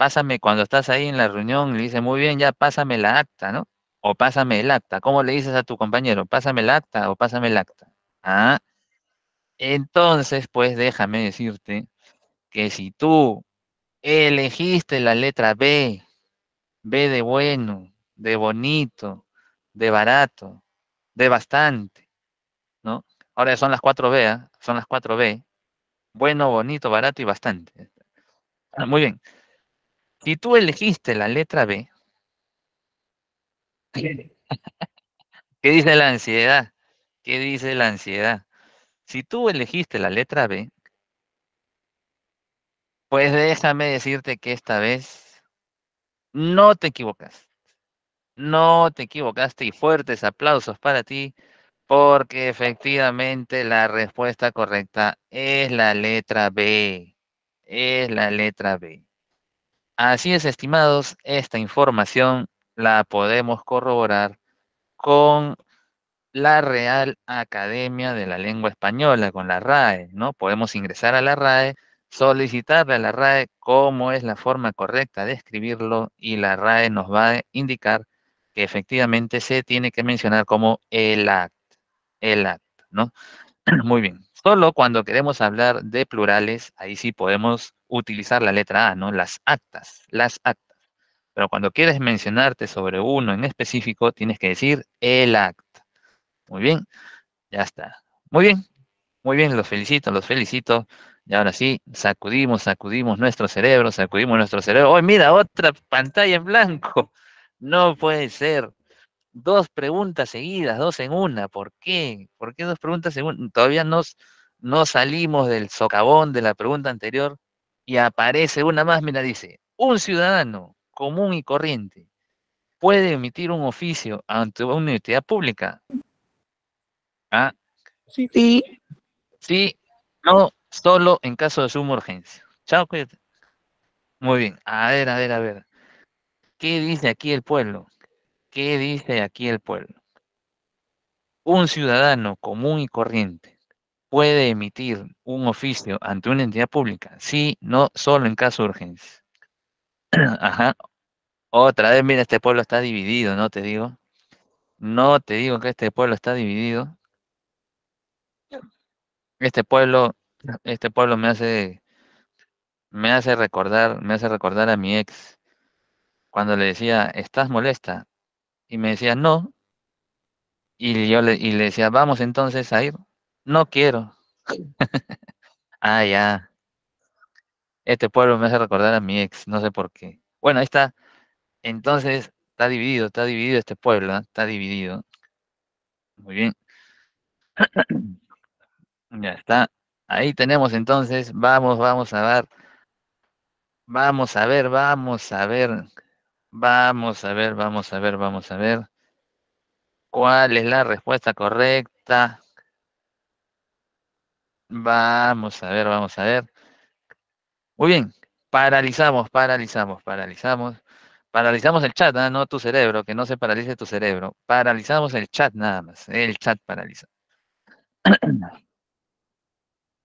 pásame cuando estás ahí en la reunión, le dices, muy bien, ya pásame la acta, ¿no? O pásame el acta. ¿Cómo le dices a tu compañero? Pásame el acta o pásame el acta. Ah, entonces, pues déjame decirte que si tú elegiste la letra B, B de bueno, de bonito, de barato, de bastante, ¿no? Ahora son las cuatro B, ¿ah? son las cuatro B. Bueno, bonito, barato y bastante. Ah, muy bien. Si tú elegiste la letra B, ¿qué dice la ansiedad? ¿Qué dice la ansiedad? Si tú elegiste la letra B, pues déjame decirte que esta vez no te equivocas. No te equivocaste y fuertes aplausos para ti porque efectivamente la respuesta correcta es la letra B. Es la letra B. Así es, estimados, esta información la podemos corroborar con la Real Academia de la Lengua Española, con la RAE, ¿no? Podemos ingresar a la RAE, solicitarle a la RAE cómo es la forma correcta de escribirlo y la RAE nos va a indicar que efectivamente se tiene que mencionar como el act, el act, ¿no? Muy bien. Solo cuando queremos hablar de plurales, ahí sí podemos utilizar la letra A, ¿no? Las actas, las actas. Pero cuando quieres mencionarte sobre uno en específico, tienes que decir el acta. Muy bien, ya está. Muy bien, muy bien, los felicito, los felicito. Y ahora sí, sacudimos, sacudimos nuestro cerebro, sacudimos nuestro cerebro. ¡Oh, mira, otra pantalla en blanco! No puede ser. Dos preguntas seguidas, dos en una. ¿Por qué? ¿Por qué dos preguntas en Todavía nos, no salimos del socavón de la pregunta anterior y aparece una más, mira, dice, un ciudadano común y corriente puede emitir un oficio ante una universidad pública. ¿Ah? Sí. sí. Sí, no, solo en caso de suma urgencia. Chao, cuídate. Muy bien, a ver, a ver, a ver. ¿Qué dice aquí el pueblo? ¿Qué dice aquí el pueblo? Un ciudadano común y corriente puede emitir un oficio ante una entidad pública, sí, no solo en caso de urgencia. Ajá. Otra vez, mira, este pueblo está dividido, ¿no? Te digo. No te digo que este pueblo está dividido. Este pueblo, este pueblo me hace, me hace recordar, me hace recordar a mi ex cuando le decía, ¿estás molesta? Y me decía, no. Y yo le, y le decía, vamos entonces a ir. No quiero. ah, ya. Este pueblo me hace recordar a mi ex, no sé por qué. Bueno, ahí está. Entonces, está dividido, está dividido este pueblo, ¿eh? está dividido. Muy bien. ya está. Ahí tenemos entonces, vamos, vamos a ver. Vamos a ver, vamos a ver. Vamos a ver, vamos a ver, vamos a ver. ¿Cuál es la respuesta correcta? Vamos a ver, vamos a ver. Muy bien, paralizamos, paralizamos, paralizamos. Paralizamos el chat, ¿ah? no tu cerebro, que no se paralice tu cerebro. Paralizamos el chat nada más, el chat paraliza.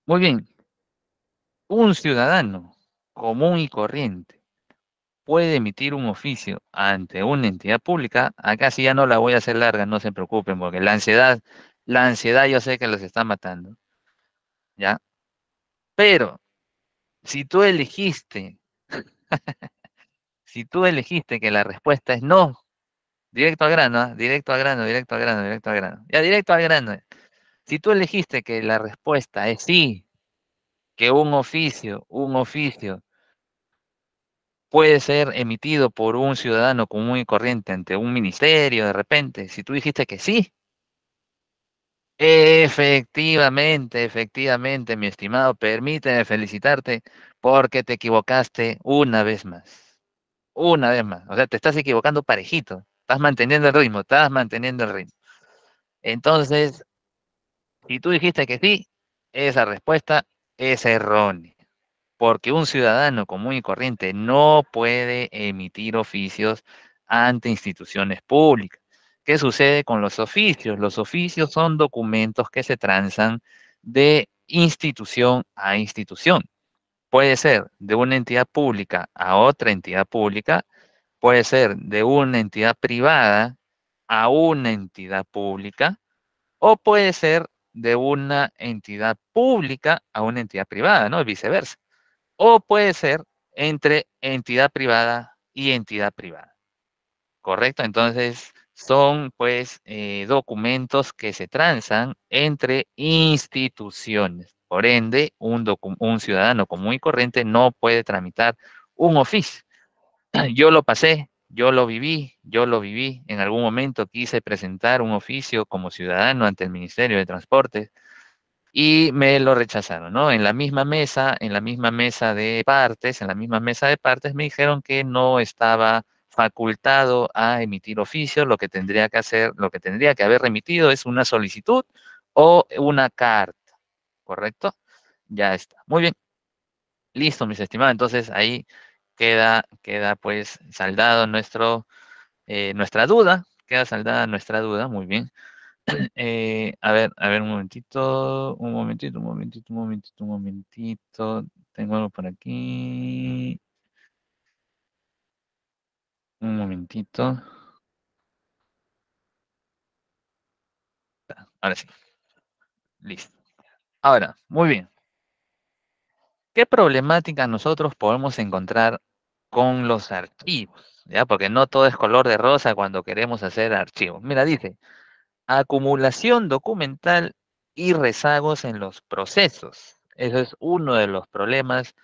Muy bien, un ciudadano común y corriente puede emitir un oficio ante una entidad pública. Acá sí ya no la voy a hacer larga, no se preocupen, porque la ansiedad, la ansiedad yo sé que los está matando. ¿ya? Pero, si tú elegiste, si tú elegiste que la respuesta es no, directo al grano, ¿ah? directo al grano, directo al grano, directo al grano, ya directo al grano. Si tú elegiste que la respuesta es sí, que un oficio, un oficio puede ser emitido por un ciudadano común y corriente ante un ministerio de repente, si tú dijiste que sí, Efectivamente, efectivamente, mi estimado, permíteme felicitarte porque te equivocaste una vez más. Una vez más. O sea, te estás equivocando parejito. Estás manteniendo el ritmo, estás manteniendo el ritmo. Entonces, si tú dijiste que sí, esa respuesta es errónea. Porque un ciudadano común y corriente no puede emitir oficios ante instituciones públicas. ¿Qué sucede con los oficios? Los oficios son documentos que se transan de institución a institución. Puede ser de una entidad pública a otra entidad pública, puede ser de una entidad privada a una entidad pública, o puede ser de una entidad pública a una entidad privada, ¿no? viceversa. O puede ser entre entidad privada y entidad privada. ¿Correcto? Entonces, son pues eh, documentos que se transan entre instituciones. Por ende, un, un ciudadano común y corriente no puede tramitar un oficio. Yo lo pasé, yo lo viví, yo lo viví. En algún momento quise presentar un oficio como ciudadano ante el Ministerio de Transportes y me lo rechazaron, ¿no? En la misma mesa, en la misma mesa de partes, en la misma mesa de partes me dijeron que no estaba facultado a emitir oficios, lo que tendría que hacer, lo que tendría que haber remitido es una solicitud o una carta, ¿correcto? Ya está. Muy bien. Listo, mis estimados. Entonces ahí queda, queda pues saldado nuestro, eh, nuestra duda. Queda saldada nuestra duda. Muy bien. Eh, a ver, a ver, un momentito, un momentito, un momentito, un momentito, un momentito. Tengo algo por aquí. Un momentito. Ahora sí. Listo. Ahora, muy bien. ¿Qué problemática nosotros podemos encontrar con los archivos? ¿Ya? Porque no todo es color de rosa cuando queremos hacer archivos. Mira, dice, acumulación documental y rezagos en los procesos. Eso es uno de los problemas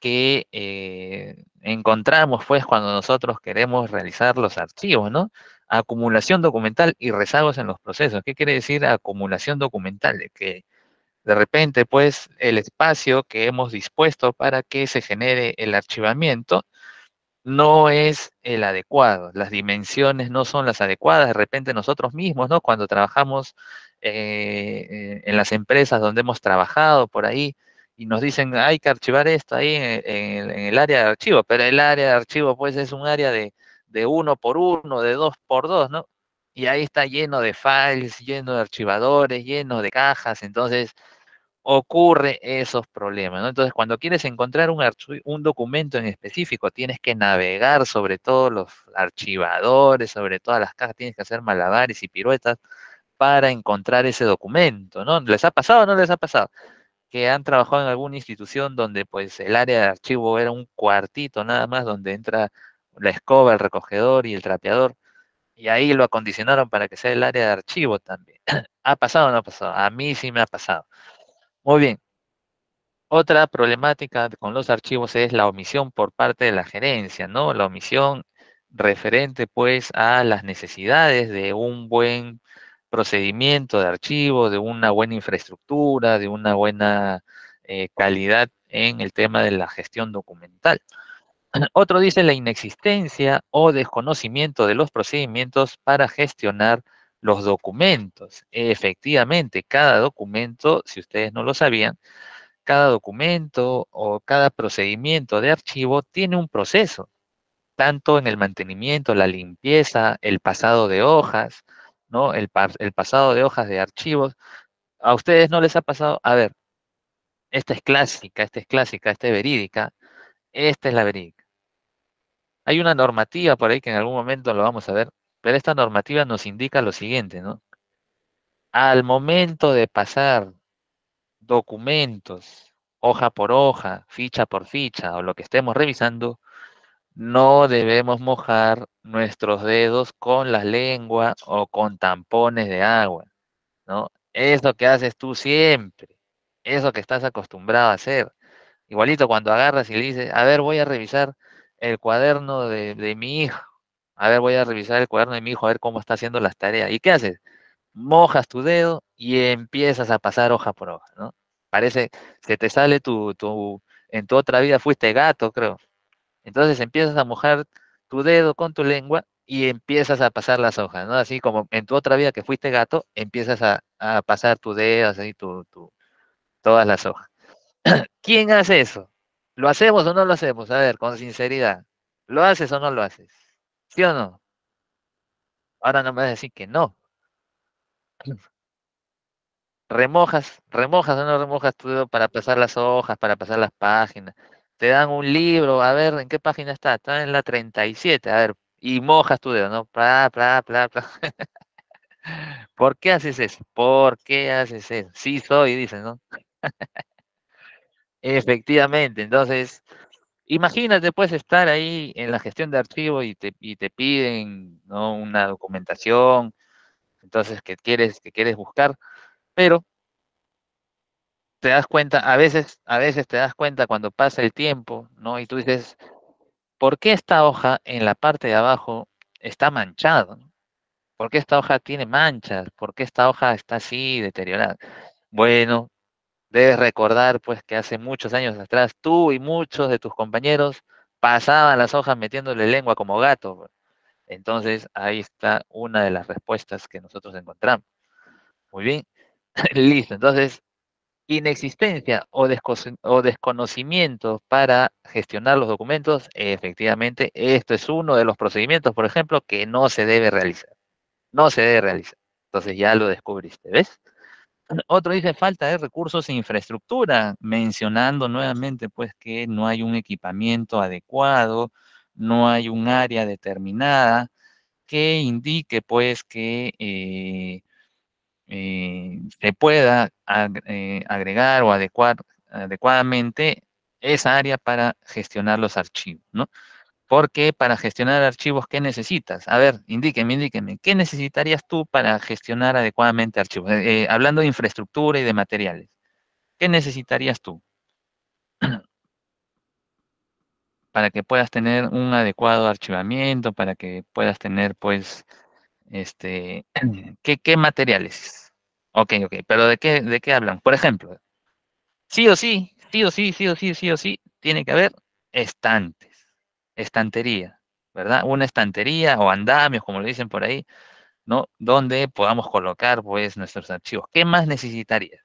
que eh, encontramos pues cuando nosotros queremos realizar los archivos, ¿no? Acumulación documental y rezagos en los procesos. ¿Qué quiere decir acumulación documental? Que de repente pues el espacio que hemos dispuesto para que se genere el archivamiento no es el adecuado, las dimensiones no son las adecuadas, de repente nosotros mismos, ¿no? Cuando trabajamos eh, en las empresas donde hemos trabajado por ahí, y nos dicen hay que archivar esto ahí en, el área de archivo, pero el área de archivo pues es un área de, uno por uno, de dos por dos, ¿no? Y ahí está lleno de files, lleno de archivadores, lleno de cajas, entonces ocurre esos problemas, ¿no? Entonces cuando quieres encontrar un, un documento en específico, tienes que navegar sobre todos los archivadores, sobre todas las cajas, tienes que hacer malabares y piruetas para encontrar ese documento, ¿no? ¿Les ha pasado o no les ha pasado? que han trabajado en alguna institución donde pues el área de archivo era un cuartito nada más donde entra la escoba, el recogedor y el trapeador, y ahí lo acondicionaron para que sea el área de archivo también. ¿Ha pasado o no ha pasado? A mí sí me ha pasado. Muy bien. Otra problemática con los archivos es la omisión por parte de la gerencia, ¿no? La omisión referente pues a las necesidades de un buen procedimiento de archivo, de una buena infraestructura, de una buena eh, calidad en el tema de la gestión documental. Otro dice la inexistencia o desconocimiento de los procedimientos para gestionar los documentos. Efectivamente, cada documento, si ustedes no lo sabían, cada documento o cada procedimiento de archivo tiene un proceso, tanto en el mantenimiento, la limpieza, el pasado de hojas, el, el pasado de hojas de archivos. A ustedes no les ha pasado, a ver, esta es clásica, esta es clásica, esta es verídica, esta es la verídica. Hay una normativa por ahí que en algún momento lo vamos a ver, pero esta normativa nos indica lo siguiente, ¿no? Al momento de pasar documentos, hoja por hoja, ficha por ficha, o lo que estemos revisando, no debemos mojar nuestros dedos con la lengua o con tampones de agua, ¿no? Eso que haces tú siempre, eso que estás acostumbrado a hacer. Igualito cuando agarras y le dices, a ver, voy a revisar el cuaderno de, mi hijo, a ver, voy a revisar el cuaderno de mi hijo, a ver cómo está haciendo las tareas. ¿Y qué haces? Mojas tu dedo y empiezas a pasar hoja por hoja, ¿no? Parece, que te sale tu, tu en tu otra vida fuiste gato, creo. Entonces empiezas a mojar tu dedo con tu lengua y empiezas a pasar las hojas, ¿no? Así como en tu otra vida que fuiste gato, empiezas a, pasar tu dedo, así todas las hojas. ¿Quién hace eso? ¿Lo hacemos o no lo hacemos? A ver, con sinceridad. ¿Lo haces o no lo haces? ¿Sí o no? Ahora no me vas a decir que no. Remojas, remojas o no remojas tu dedo para pasar las hojas, para pasar las páginas te dan un libro, a ver, ¿en qué página está? Está en la 37, a ver, y mojas tu dedo, ¿no? Pla, pla, pla, ¿Por qué haces eso? ¿Por qué haces eso? Sí soy, dicen, ¿no? Efectivamente, entonces, imagínate puedes estar ahí en la gestión de archivos y te, te piden ¿no? una documentación, entonces qué quieres, que quieres buscar, pero te das cuenta, a veces, a veces te das cuenta cuando pasa el tiempo, ¿no? Y tú dices, ¿por qué esta hoja en la parte de abajo está manchada? ¿Por qué esta hoja tiene manchas? ¿Por qué esta hoja está así deteriorada? Bueno, debes recordar pues que hace muchos años atrás tú y muchos de tus compañeros pasaban las hojas metiéndole lengua como gato. Pues. Entonces, ahí está una de las respuestas que nosotros encontramos. Muy bien. Listo. Entonces, Inexistencia o, o desconocimiento para gestionar los documentos, efectivamente, esto es uno de los procedimientos, por ejemplo, que no se debe realizar. No se debe realizar. Entonces ya lo descubriste, ¿ves? Otro dice falta de recursos e infraestructura, mencionando nuevamente pues que no hay un equipamiento adecuado, no hay un área determinada que indique pues que eh, eh, se pueda eh, agregar o adecuar adecuadamente esa área para gestionar los archivos, ¿no? Porque para gestionar archivos, ¿qué necesitas? A ver, indíqueme, indíqueme, ¿qué necesitarías tú para gestionar adecuadamente archivos? Eh, eh, hablando de infraestructura y de materiales, ¿qué necesitarías tú? para que puedas tener un adecuado archivamiento, para que puedas tener, pues, este, ¿qué, qué materiales? Ok, ok, pero ¿de qué, de qué hablan? Por ejemplo, sí o sí, sí o sí, sí o sí, sí o sí, tiene que haber estantes, estantería, ¿verdad? Una estantería o andamios, como lo dicen por ahí, ¿no? Donde podamos colocar, pues, nuestros archivos. ¿Qué más necesitarías?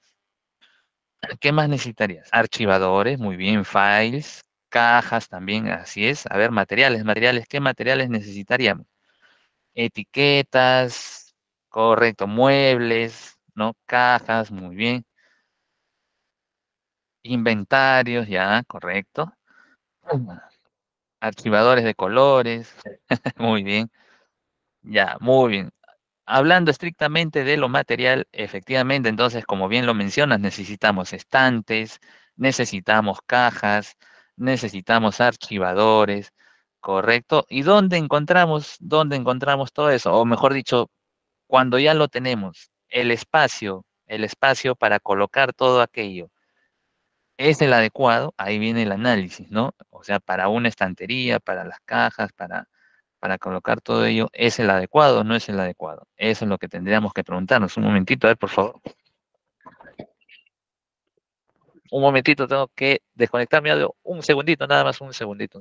¿Qué más necesitarías? Archivadores, muy bien, files, cajas también, así es. A ver, materiales, materiales, ¿qué materiales necesitaríamos? Etiquetas, correcto, muebles, ¿no? Cajas, muy bien. Inventarios, ya, correcto. Archivadores de colores, muy bien. Ya, muy bien. Hablando estrictamente de lo material, efectivamente, entonces, como bien lo mencionas, necesitamos estantes, necesitamos cajas, necesitamos archivadores, correcto. ¿Y dónde encontramos, dónde encontramos todo eso? O mejor dicho, cuando ya lo tenemos, el espacio, el espacio para colocar todo aquello. ¿Es el adecuado? Ahí viene el análisis, ¿no? O sea, para una estantería, para las cajas, para, para colocar todo ello, ¿es el adecuado o no es el adecuado? Eso es lo que tendríamos que preguntarnos. Un momentito, a ver, por favor. Un momentito, tengo que desconectar mi audio. Un segundito, nada más un segundito.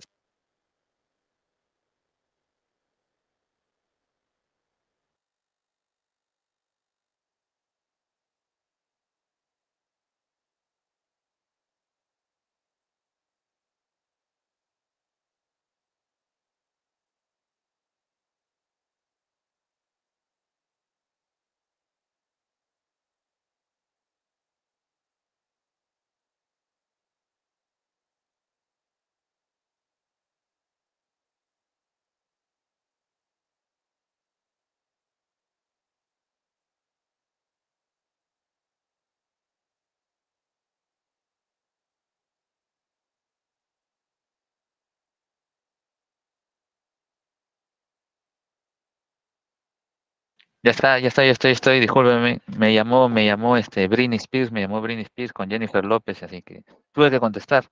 Ya está, ya está, ya estoy, estoy, discúlpeme. Me llamó, me llamó este Britney Spears, me llamó Britney Spears con Jennifer López, así que tuve que contestar.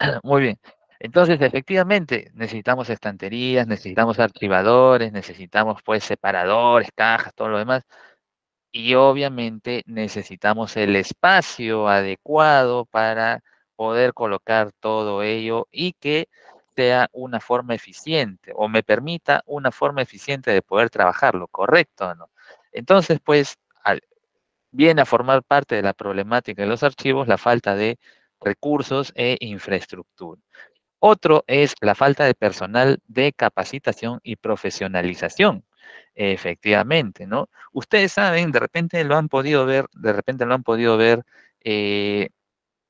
Muy bien. Entonces, efectivamente, necesitamos estanterías, necesitamos archivadores, necesitamos pues separadores, cajas, todo lo demás. Y obviamente necesitamos el espacio adecuado para poder colocar todo ello y que sea una forma eficiente o me permita una forma eficiente de poder trabajarlo, ¿correcto no? Entonces, pues, viene a formar parte de la problemática de los archivos la falta de recursos e infraestructura. Otro es la falta de personal de capacitación y profesionalización. Efectivamente, ¿no? Ustedes saben, de repente lo han podido ver, de repente lo han podido ver eh,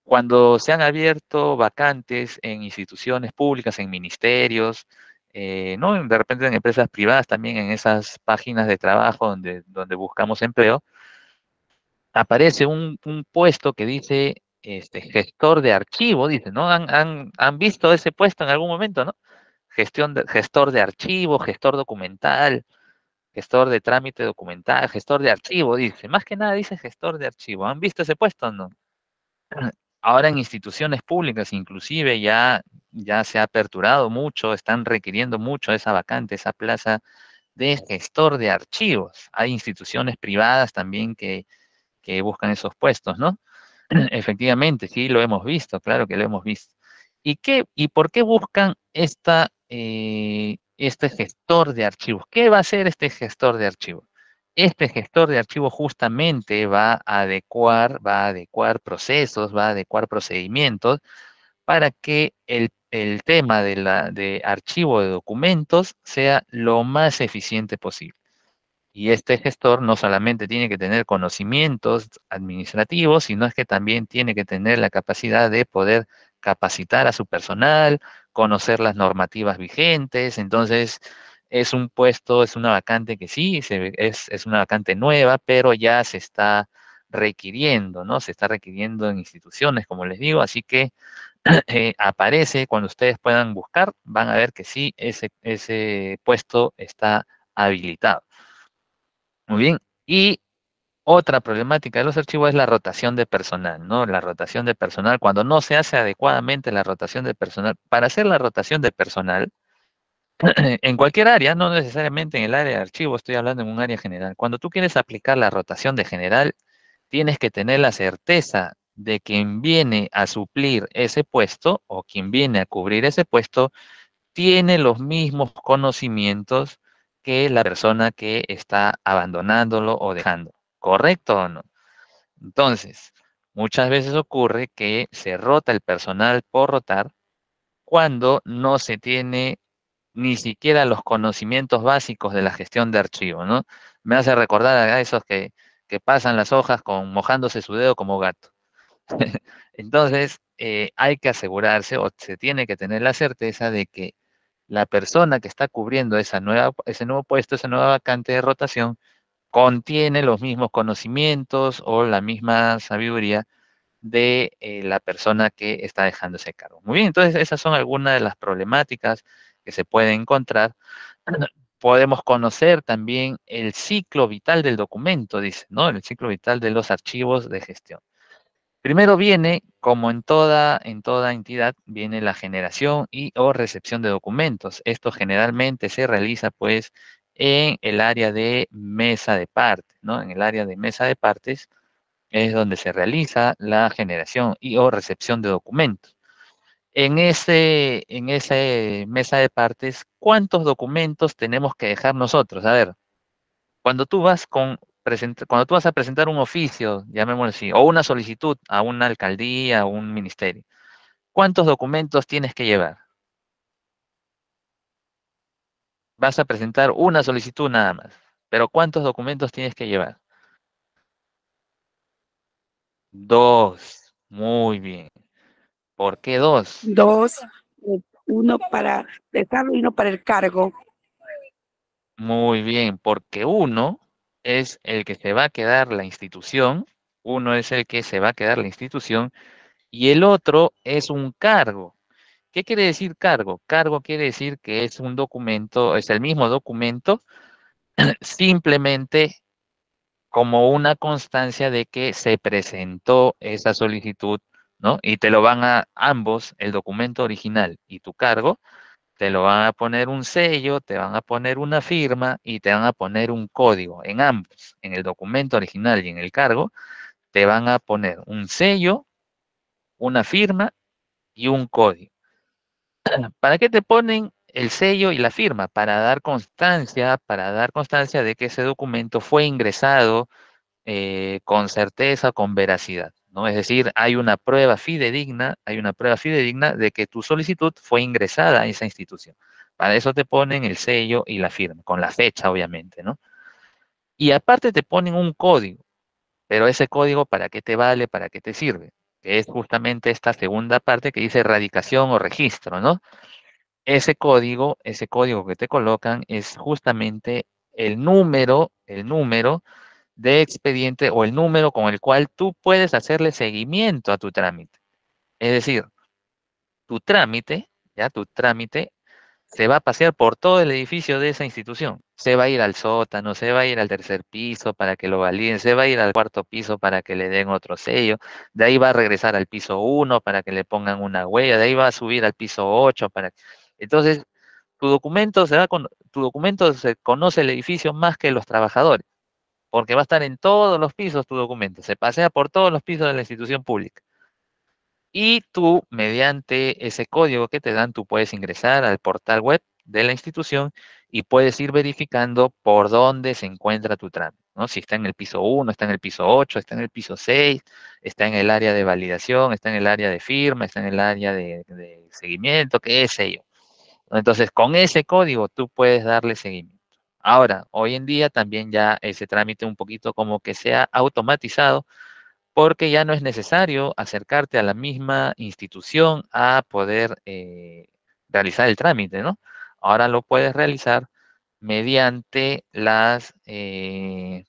cuando se han abierto vacantes en instituciones públicas, en ministerios, eh, ¿no? De repente en empresas privadas también, en esas páginas de trabajo donde, donde buscamos empleo, aparece un, puesto que dice este, gestor de archivo, dice, ¿no? Han, han, visto ese puesto en algún momento, ¿no? Gestión gestor de archivo, gestor documental, gestor de trámite documental, gestor de archivo, dice. Más que nada dice gestor de archivo. ¿Han visto ese puesto o no? Ahora en instituciones públicas inclusive ya, ya se ha aperturado mucho, están requiriendo mucho esa vacante, esa plaza de gestor de archivos. Hay instituciones privadas también que, buscan esos puestos, ¿no? Efectivamente, sí, lo hemos visto, claro que lo hemos visto. ¿Y, qué, y por qué buscan esta, eh, este gestor de archivos? ¿Qué va a hacer este gestor de archivos? Este gestor de archivo justamente va a adecuar, va a adecuar procesos, va a adecuar procedimientos para que el, tema de, la, de archivo de documentos sea lo más eficiente posible. Y este gestor no solamente tiene que tener conocimientos administrativos, sino es que también tiene que tener la capacidad de poder capacitar a su personal, conocer las normativas vigentes. Entonces, es un puesto, es una vacante que sí, es, una vacante nueva, pero ya se está requiriendo, ¿no? Se está requiriendo en instituciones, como les digo, así que eh, aparece cuando ustedes puedan buscar, van a ver que sí, ese, ese puesto está habilitado. Muy bien, y otra problemática de los archivos es la rotación de personal, ¿no? La rotación de personal, cuando no se hace adecuadamente la rotación de personal, para hacer la rotación de personal, en cualquier área, no necesariamente en el área de archivo, estoy hablando en un área general. Cuando tú quieres aplicar la rotación de general, tienes que tener la certeza de quien viene a suplir ese puesto o quien viene a cubrir ese puesto tiene los mismos conocimientos que la persona que está abandonándolo o dejando. ¿Correcto o no? Entonces, muchas veces ocurre que se rota el personal por rotar cuando no se tiene ni siquiera los conocimientos básicos de la gestión de archivo, ¿no? Me hace recordar a esos que, pasan las hojas con mojándose su dedo como gato. Entonces, eh, hay que asegurarse o se tiene que tener la certeza de que la persona que está cubriendo esa nueva, ese nuevo puesto, esa nueva vacante de rotación, contiene los mismos conocimientos o la misma sabiduría de eh, la persona que está ese cargo. Muy bien, entonces esas son algunas de las problemáticas que se puede encontrar, podemos conocer también el ciclo vital del documento, dice, ¿no? El ciclo vital de los archivos de gestión. Primero viene, como en toda, en toda entidad, viene la generación y o recepción de documentos. Esto generalmente se realiza, pues, en el área de mesa de partes, ¿no? En el área de mesa de partes es donde se realiza la generación y o recepción de documentos. En, ese, en esa mesa de partes, ¿cuántos documentos tenemos que dejar nosotros? A ver, cuando tú vas con cuando tú vas a presentar un oficio, llamémoslo así, o una solicitud a una alcaldía, a un ministerio, ¿cuántos documentos tienes que llevar? Vas a presentar una solicitud nada más, pero ¿cuántos documentos tienes que llevar? Dos. Muy bien. ¿Por qué dos? Dos, eh, uno para dejarlo uno para el cargo. Muy bien, porque uno es el que se va a quedar la institución, uno es el que se va a quedar la institución y el otro es un cargo. ¿Qué quiere decir cargo? Cargo quiere decir que es un documento, es el mismo documento, simplemente como una constancia de que se presentó esa solicitud y te lo van a ambos, el documento original y tu cargo, te lo van a poner un sello, te van a poner una firma y te van a poner un código. En ambos, en el documento original y en el cargo, te van a poner un sello, una firma y un código. ¿Para qué te ponen el sello y la firma? Para dar constancia, para dar constancia de que ese documento fue ingresado eh, con certeza, con veracidad. ¿no? Es decir, hay una prueba fidedigna, hay una prueba fidedigna de que tu solicitud fue ingresada a esa institución. Para eso te ponen el sello y la firma, con la fecha, obviamente, ¿no? Y aparte te ponen un código, pero ese código, ¿para qué te vale? ¿Para qué te sirve? Que es justamente esta segunda parte que dice erradicación o registro, ¿no? Ese código, ese código que te colocan es justamente el número, el número de expediente o el número con el cual tú puedes hacerle seguimiento a tu trámite. Es decir, tu trámite, ya tu trámite, se va a pasear por todo el edificio de esa institución. Se va a ir al sótano, se va a ir al tercer piso para que lo validen, se va a ir al cuarto piso para que le den otro sello, de ahí va a regresar al piso 1 para que le pongan una huella, de ahí va a subir al piso 8 para Entonces, tu documento se va con... tu documento se conoce el edificio más que los trabajadores porque va a estar en todos los pisos tu documento, se pasea por todos los pisos de la institución pública. Y tú, mediante ese código que te dan, tú puedes ingresar al portal web de la institución y puedes ir verificando por dónde se encuentra tu trámite, ¿no? Si está en el piso 1, está en el piso 8, está en el piso 6, está en el área de validación, está en el área de firma, está en el área de, de seguimiento, qué sé yo. Entonces, con ese código tú puedes darle seguimiento. Ahora, hoy en día también ya ese trámite un poquito como que sea automatizado porque ya no es necesario acercarte a la misma institución a poder eh, realizar el trámite, ¿no? Ahora lo puedes realizar mediante las eh,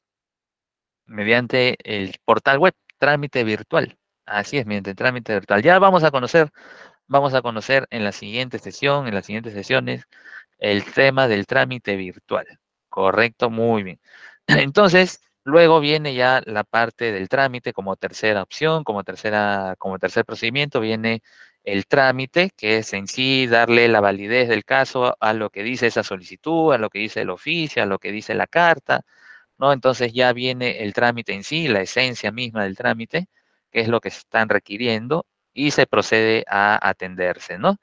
mediante el portal web trámite virtual. Así es, mediante trámite virtual. Ya vamos a conocer, vamos a conocer en la siguiente sesión, en las siguientes sesiones, el tema del trámite virtual. Correcto, muy bien. Entonces, luego viene ya la parte del trámite como tercera opción, como, tercera, como tercer procedimiento, viene el trámite, que es en sí darle la validez del caso a lo que dice esa solicitud, a lo que dice el oficio, a lo que dice la carta, ¿no? Entonces ya viene el trámite en sí, la esencia misma del trámite, que es lo que se están requiriendo, y se procede a atenderse, ¿no?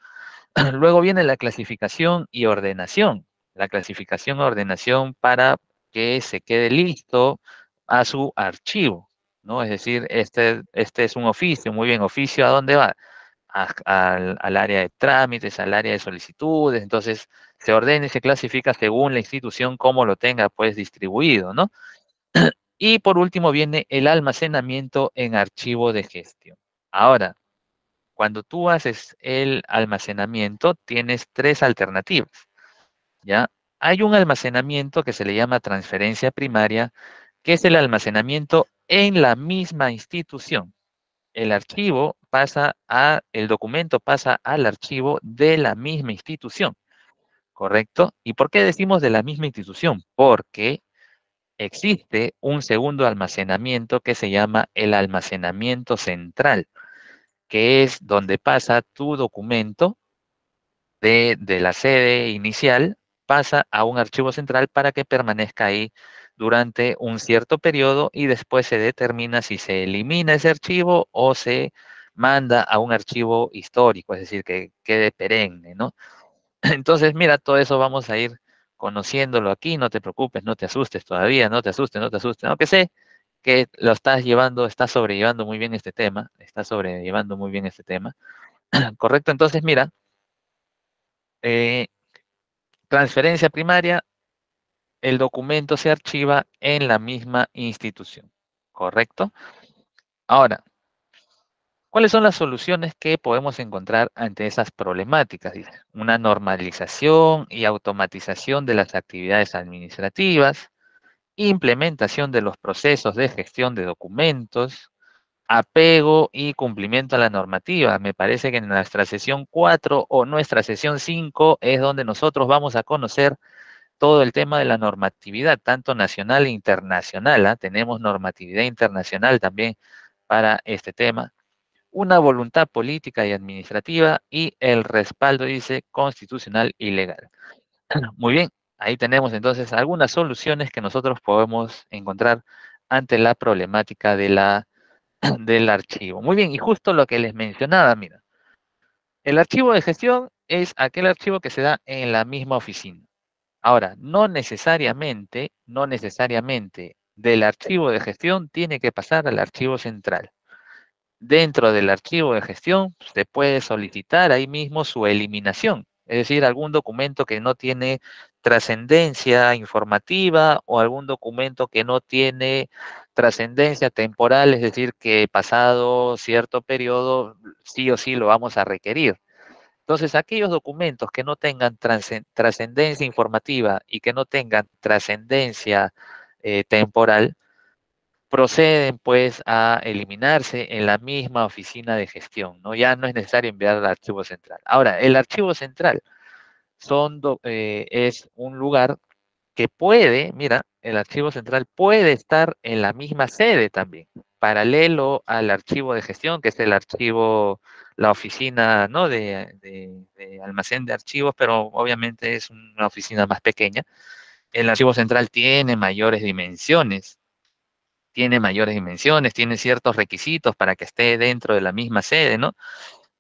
Luego viene la clasificación y ordenación, la clasificación ordenación para que se quede listo a su archivo, ¿no? Es decir, este, este es un oficio, muy bien, oficio, ¿a dónde va? al área de trámites, al área de solicitudes, entonces se ordena y se clasifica según la institución como lo tenga pues distribuido, ¿no? Y por último viene el almacenamiento en archivo de gestión. Ahora, cuando tú haces el almacenamiento, tienes tres alternativas. ¿ya? Hay un almacenamiento que se le llama transferencia primaria, que es el almacenamiento en la misma institución. El archivo pasa a, el documento pasa al archivo de la misma institución, ¿correcto? ¿Y por qué decimos de la misma institución? Porque existe un segundo almacenamiento que se llama el almacenamiento central, que es donde pasa tu documento de, de la sede inicial pasa a un archivo central para que permanezca ahí durante un cierto periodo y después se determina si se elimina ese archivo o se manda a un archivo histórico, es decir, que quede perenne, ¿no? Entonces, mira, todo eso vamos a ir conociéndolo aquí, no te preocupes, no te asustes todavía, no te asustes, no te asustes, aunque sé que lo estás llevando, estás sobrellevando muy bien este tema, estás sobrellevando muy bien este tema. Correcto, entonces mira, eh, transferencia primaria, el documento se archiva en la misma institución, ¿correcto? Ahora, ¿cuáles son las soluciones que podemos encontrar ante esas problemáticas? Una normalización y automatización de las actividades administrativas, implementación de los procesos de gestión de documentos, apego y cumplimiento a la normativa. Me parece que en nuestra sesión 4 o nuestra sesión 5 es donde nosotros vamos a conocer todo el tema de la normatividad, tanto nacional e internacional. ¿ah? Tenemos normatividad internacional también para este tema. Una voluntad política y administrativa y el respaldo, dice, constitucional y legal. Muy bien, ahí tenemos entonces algunas soluciones que nosotros podemos encontrar ante la problemática de la del archivo. Muy bien, y justo lo que les mencionaba, mira. El archivo de gestión es aquel archivo que se da en la misma oficina. Ahora, no necesariamente, no necesariamente del archivo de gestión tiene que pasar al archivo central. Dentro del archivo de gestión se puede solicitar ahí mismo su eliminación es decir, algún documento que no tiene trascendencia informativa o algún documento que no tiene trascendencia temporal, es decir, que pasado cierto periodo sí o sí lo vamos a requerir. Entonces, aquellos documentos que no tengan trascendencia informativa y que no tengan trascendencia eh, temporal, proceden pues a eliminarse en la misma oficina de gestión, ¿no? Ya no es necesario enviar al archivo central. Ahora, el archivo central eh, es un lugar que puede, mira, el archivo central puede estar en la misma sede también, paralelo al archivo de gestión, que es el archivo, la oficina, ¿no? De, de almacén de archivos, pero obviamente es una oficina más pequeña. El archivo central tiene mayores dimensiones, tiene mayores dimensiones, tiene ciertos requisitos para que esté dentro de la misma sede, ¿no?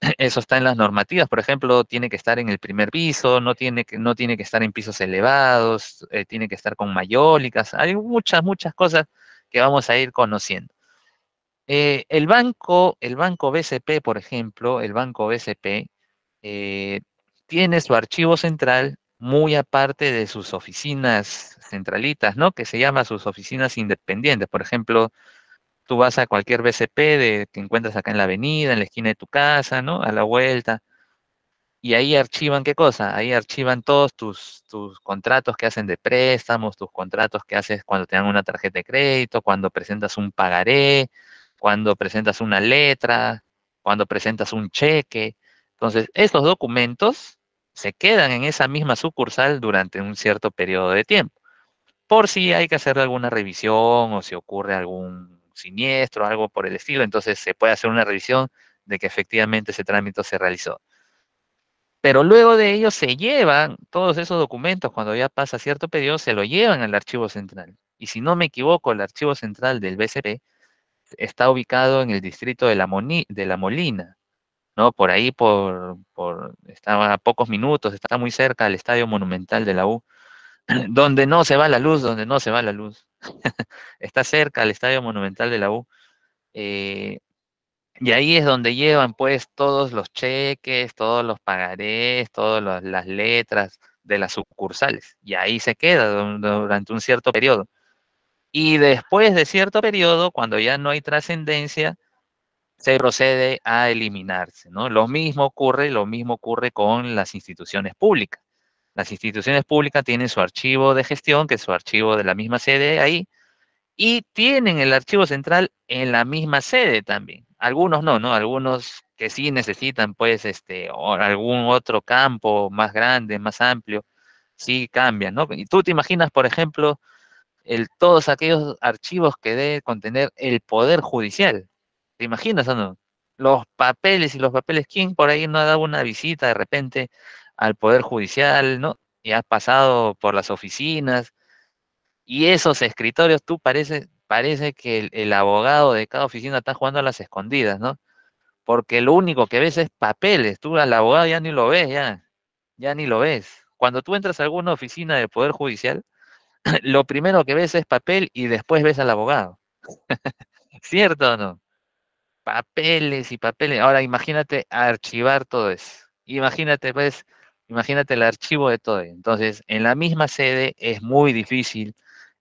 Eso está en las normativas, por ejemplo, tiene que estar en el primer piso, no tiene que, no tiene que estar en pisos elevados, eh, tiene que estar con mayólicas, hay muchas, muchas cosas que vamos a ir conociendo. Eh, el banco, el banco BCP, por ejemplo, el banco BCP eh, tiene su archivo central muy aparte de sus oficinas centralitas, ¿no? Que se llama sus oficinas independientes. Por ejemplo, tú vas a cualquier BCP que encuentras acá en la avenida, en la esquina de tu casa, ¿no? A la vuelta. Y ahí archivan qué cosa? Ahí archivan todos tus, tus contratos que hacen de préstamos, tus contratos que haces cuando te dan una tarjeta de crédito, cuando presentas un pagaré, cuando presentas una letra, cuando presentas un cheque. Entonces, estos documentos se quedan en esa misma sucursal durante un cierto periodo de tiempo, por si hay que hacer alguna revisión o si ocurre algún siniestro, algo por el estilo, entonces se puede hacer una revisión de que efectivamente ese trámite se realizó. Pero luego de ello se llevan todos esos documentos, cuando ya pasa cierto periodo, se lo llevan al archivo central. Y si no me equivoco, el archivo central del BCP está ubicado en el distrito de La, de la Molina, ¿no? Por ahí, por, por, estaba a pocos minutos, está muy cerca del Estadio Monumental de la U, donde no se va la luz, donde no se va la luz. está cerca del Estadio Monumental de la U. Eh, y ahí es donde llevan pues todos los cheques, todos los pagarés, todas las letras de las sucursales. Y ahí se queda durante un cierto periodo. Y después de cierto periodo, cuando ya no hay trascendencia, se procede a eliminarse. ¿no? Lo mismo ocurre, lo mismo ocurre con las instituciones públicas. Las instituciones públicas tienen su archivo de gestión, que es su archivo de la misma sede ahí, y tienen el archivo central en la misma sede también. Algunos no, ¿no? Algunos que sí necesitan, pues, este, algún otro campo más grande, más amplio, sí cambian, ¿no? Y tú te imaginas, por ejemplo, el, todos aquellos archivos que debe contener el Poder Judicial, ¿Te imaginas, no? Los papeles y los papeles, ¿quién por ahí no ha dado una visita de repente al Poder Judicial, no? Y has pasado por las oficinas y esos escritorios, tú parece, parece que el, el abogado de cada oficina está jugando a las escondidas, ¿no? Porque lo único que ves es papeles, tú al abogado ya ni lo ves, ya, ya ni lo ves. Cuando tú entras a alguna oficina del Poder Judicial, lo primero que ves es papel y después ves al abogado. ¿Cierto o no? papeles y papeles. Ahora imagínate archivar todo eso. Imagínate, pues, imagínate el archivo de todo. Entonces, en la misma sede es muy difícil,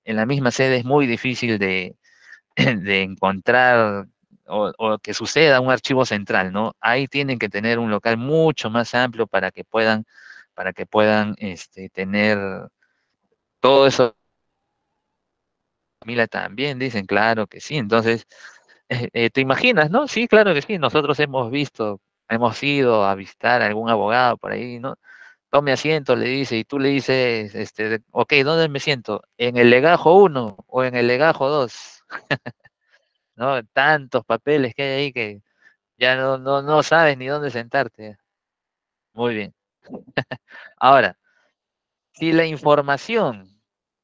en la misma sede es muy difícil de, de encontrar o, o, que suceda un archivo central, ¿no? Ahí tienen que tener un local mucho más amplio para que puedan, para que puedan este, tener todo eso. Mila también dicen, claro que sí. Entonces, eh, eh, ¿Te imaginas, no? Sí, claro que sí. Nosotros hemos visto, hemos ido a visitar a algún abogado por ahí, ¿no? Tome asiento, le dice, y tú le dices, este, ok, ¿dónde me siento? ¿En el legajo 1 o en el legajo 2? ¿No? Tantos papeles que hay ahí que ya no, no, no sabes ni dónde sentarte. Muy bien. Ahora, si la información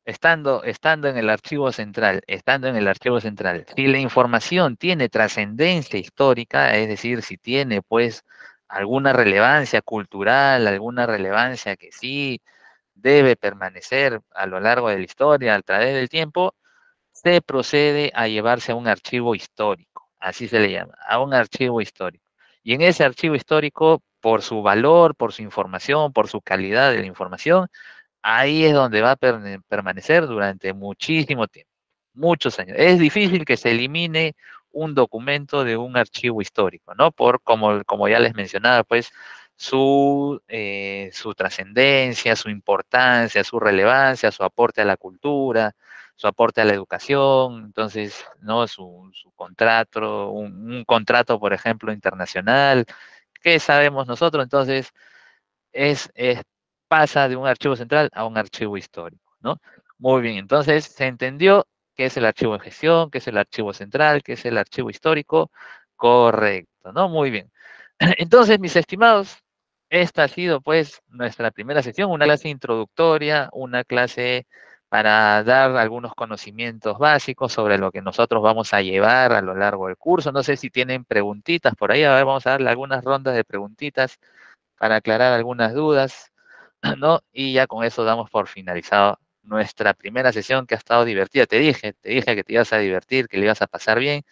estando, estando en el archivo central, estando en el archivo central, si la información tiene trascendencia histórica, es decir, si tiene pues alguna relevancia cultural, alguna relevancia que sí debe permanecer a lo largo de la historia, a través del tiempo, se procede a llevarse a un archivo histórico, así se le llama, a un archivo histórico. Y en ese archivo histórico, por su valor, por su información, por su calidad de la información, ahí es donde va a permanecer durante muchísimo tiempo, muchos años. Es difícil que se elimine un documento de un archivo histórico, ¿no? Por, como, como ya les mencionaba, pues su, eh, trascendencia, su importancia, su relevancia, su aporte a la cultura, su aporte a la educación, entonces, ¿no? Su, contrato, un, contrato, por ejemplo, internacional, ¿qué sabemos nosotros? Entonces, es pasa de un archivo central a un archivo histórico, ¿no? Muy bien, entonces se entendió qué es el archivo de gestión, qué es el archivo central, qué es el archivo histórico. Correcto, ¿no? Muy bien. Entonces, mis estimados, esta ha sido pues nuestra primera sesión, una clase introductoria, una clase para dar algunos conocimientos básicos sobre lo que nosotros vamos a llevar a lo largo del curso. No sé si tienen preguntitas por ahí, a ver, vamos a darle algunas rondas de preguntitas para aclarar algunas dudas. Y ya con eso damos por finalizado nuestra primera sesión que ha estado divertida. Te dije, te dije que te ibas a divertir, que le ibas a pasar bien.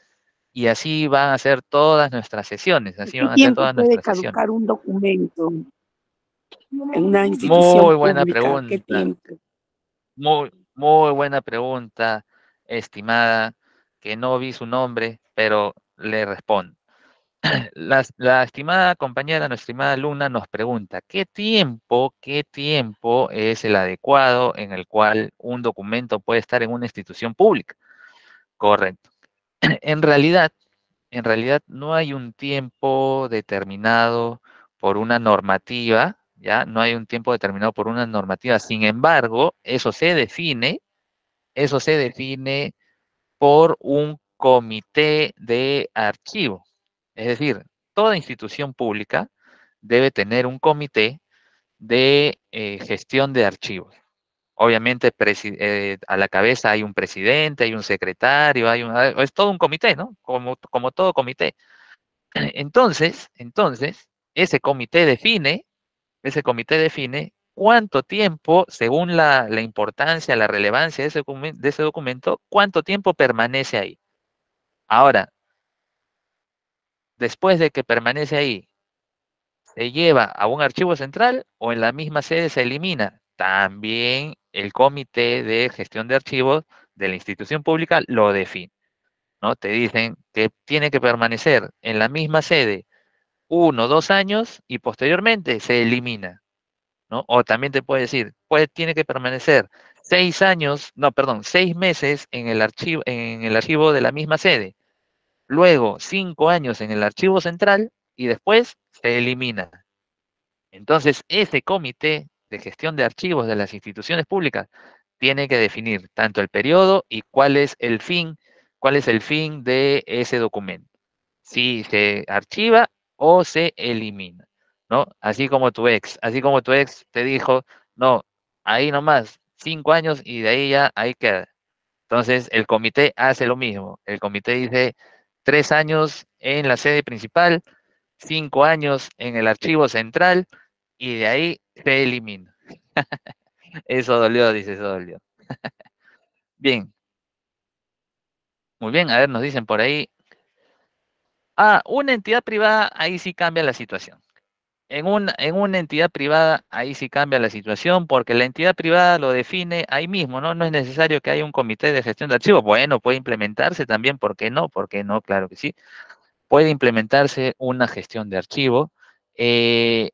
Y así van a ser todas nuestras sesiones. Así van a ser todas nuestras un documento una institución Muy buena pregunta. Muy, muy buena pregunta, estimada, que no vi su nombre, pero le respondo la, estimada compañera, nuestra estimada alumna nos pregunta, ¿qué tiempo, qué tiempo es el adecuado en el cual un documento puede estar en una institución pública? Correcto. En realidad, en realidad no hay un tiempo determinado por una normativa, ya no hay un tiempo determinado por una normativa. Sin embargo, eso se define, eso se define por un comité de archivo es decir, toda institución pública debe tener un comité de eh, gestión de archivos. Obviamente eh, a la cabeza hay un presidente, hay un secretario, hay un, ah, es todo un comité, ¿no? Como, todo comité. Entonces, entonces, ese comité define, ese comité define cuánto tiempo, según la, importancia, la relevancia de ese documento, cuánto tiempo permanece ahí. Ahora, después de que permanece ahí, se lleva a un archivo central o en la misma sede se elimina. También el comité de gestión de archivos de la institución pública lo define. ¿no? Te dicen que tiene que permanecer en la misma sede uno, dos años y posteriormente se elimina. ¿no? O también te puede decir, pues tiene que permanecer seis años, no, perdón, seis meses en el archivo, en el archivo de la misma sede luego cinco años en el archivo central y después se elimina. Entonces, ese comité de gestión de archivos de las instituciones públicas tiene que definir tanto el periodo y cuál es el fin, cuál es el fin de ese documento. Si se archiva o se elimina, ¿no? Así como tu ex, así como tu ex te dijo, no, ahí nomás, cinco años y de ahí ya ahí queda. Entonces, el comité hace lo mismo. El comité dice, tres años en la sede principal, cinco años en el archivo central y de ahí se elimina. eso dolió, dice, eso dolió. bien. Muy bien, a ver, nos dicen por ahí. Ah, una entidad privada, ahí sí cambia la situación. En, una entidad privada ahí sí cambia la situación porque la entidad privada lo define ahí mismo, ¿no? No es necesario que haya un comité de gestión de archivos. Bueno, puede implementarse también, ¿por qué no? ¿Por qué no? Claro que sí. Puede implementarse una gestión de archivos. Eh,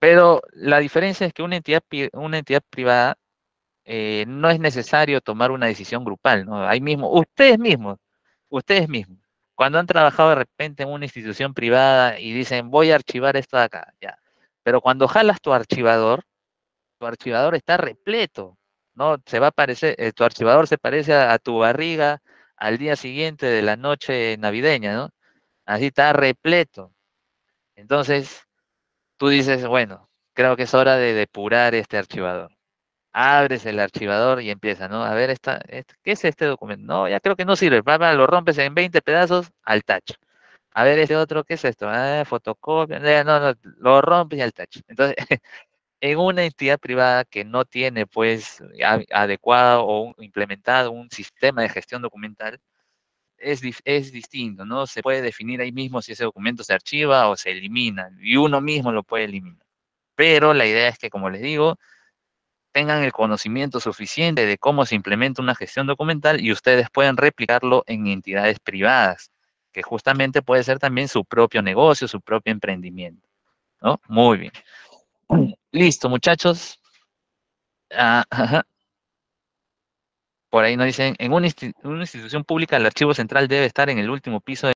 pero la diferencia es que una entidad, una entidad privada eh, no es necesario tomar una decisión grupal, ¿no? Ahí mismo, ustedes mismos, ustedes mismos cuando han trabajado de repente en una institución privada y dicen, voy a archivar esto de acá, ya. Pero cuando jalas tu archivador, tu archivador está repleto, ¿no? Se va a parecer, eh, tu archivador se parece a, a, tu barriga al día siguiente de la noche navideña, ¿no? Así está repleto. Entonces, tú dices, bueno, creo que es hora de depurar este archivador abres el archivador y empieza, ¿no? A ver, esta, este, ¿qué es este documento? No, ya creo que no sirve. Lo rompes en 20 pedazos al tacho. A ver, este otro, ¿qué es esto? Ah, fotocopia. No, no, lo rompes y al tacho. Entonces, en una entidad privada que no tiene, pues, adecuado o implementado un sistema de gestión documental, es, es distinto, ¿no? Se puede definir ahí mismo si ese documento se archiva o se elimina, y uno mismo lo puede eliminar. Pero la idea es que, como les digo, tengan el conocimiento suficiente de cómo se implementa una gestión documental y ustedes puedan replicarlo en entidades privadas, que justamente puede ser también su propio negocio, su propio emprendimiento. ¿no? Muy bien. Listo, muchachos. Ah, Por ahí nos dicen, en una, una institución pública el archivo central debe estar en el último piso de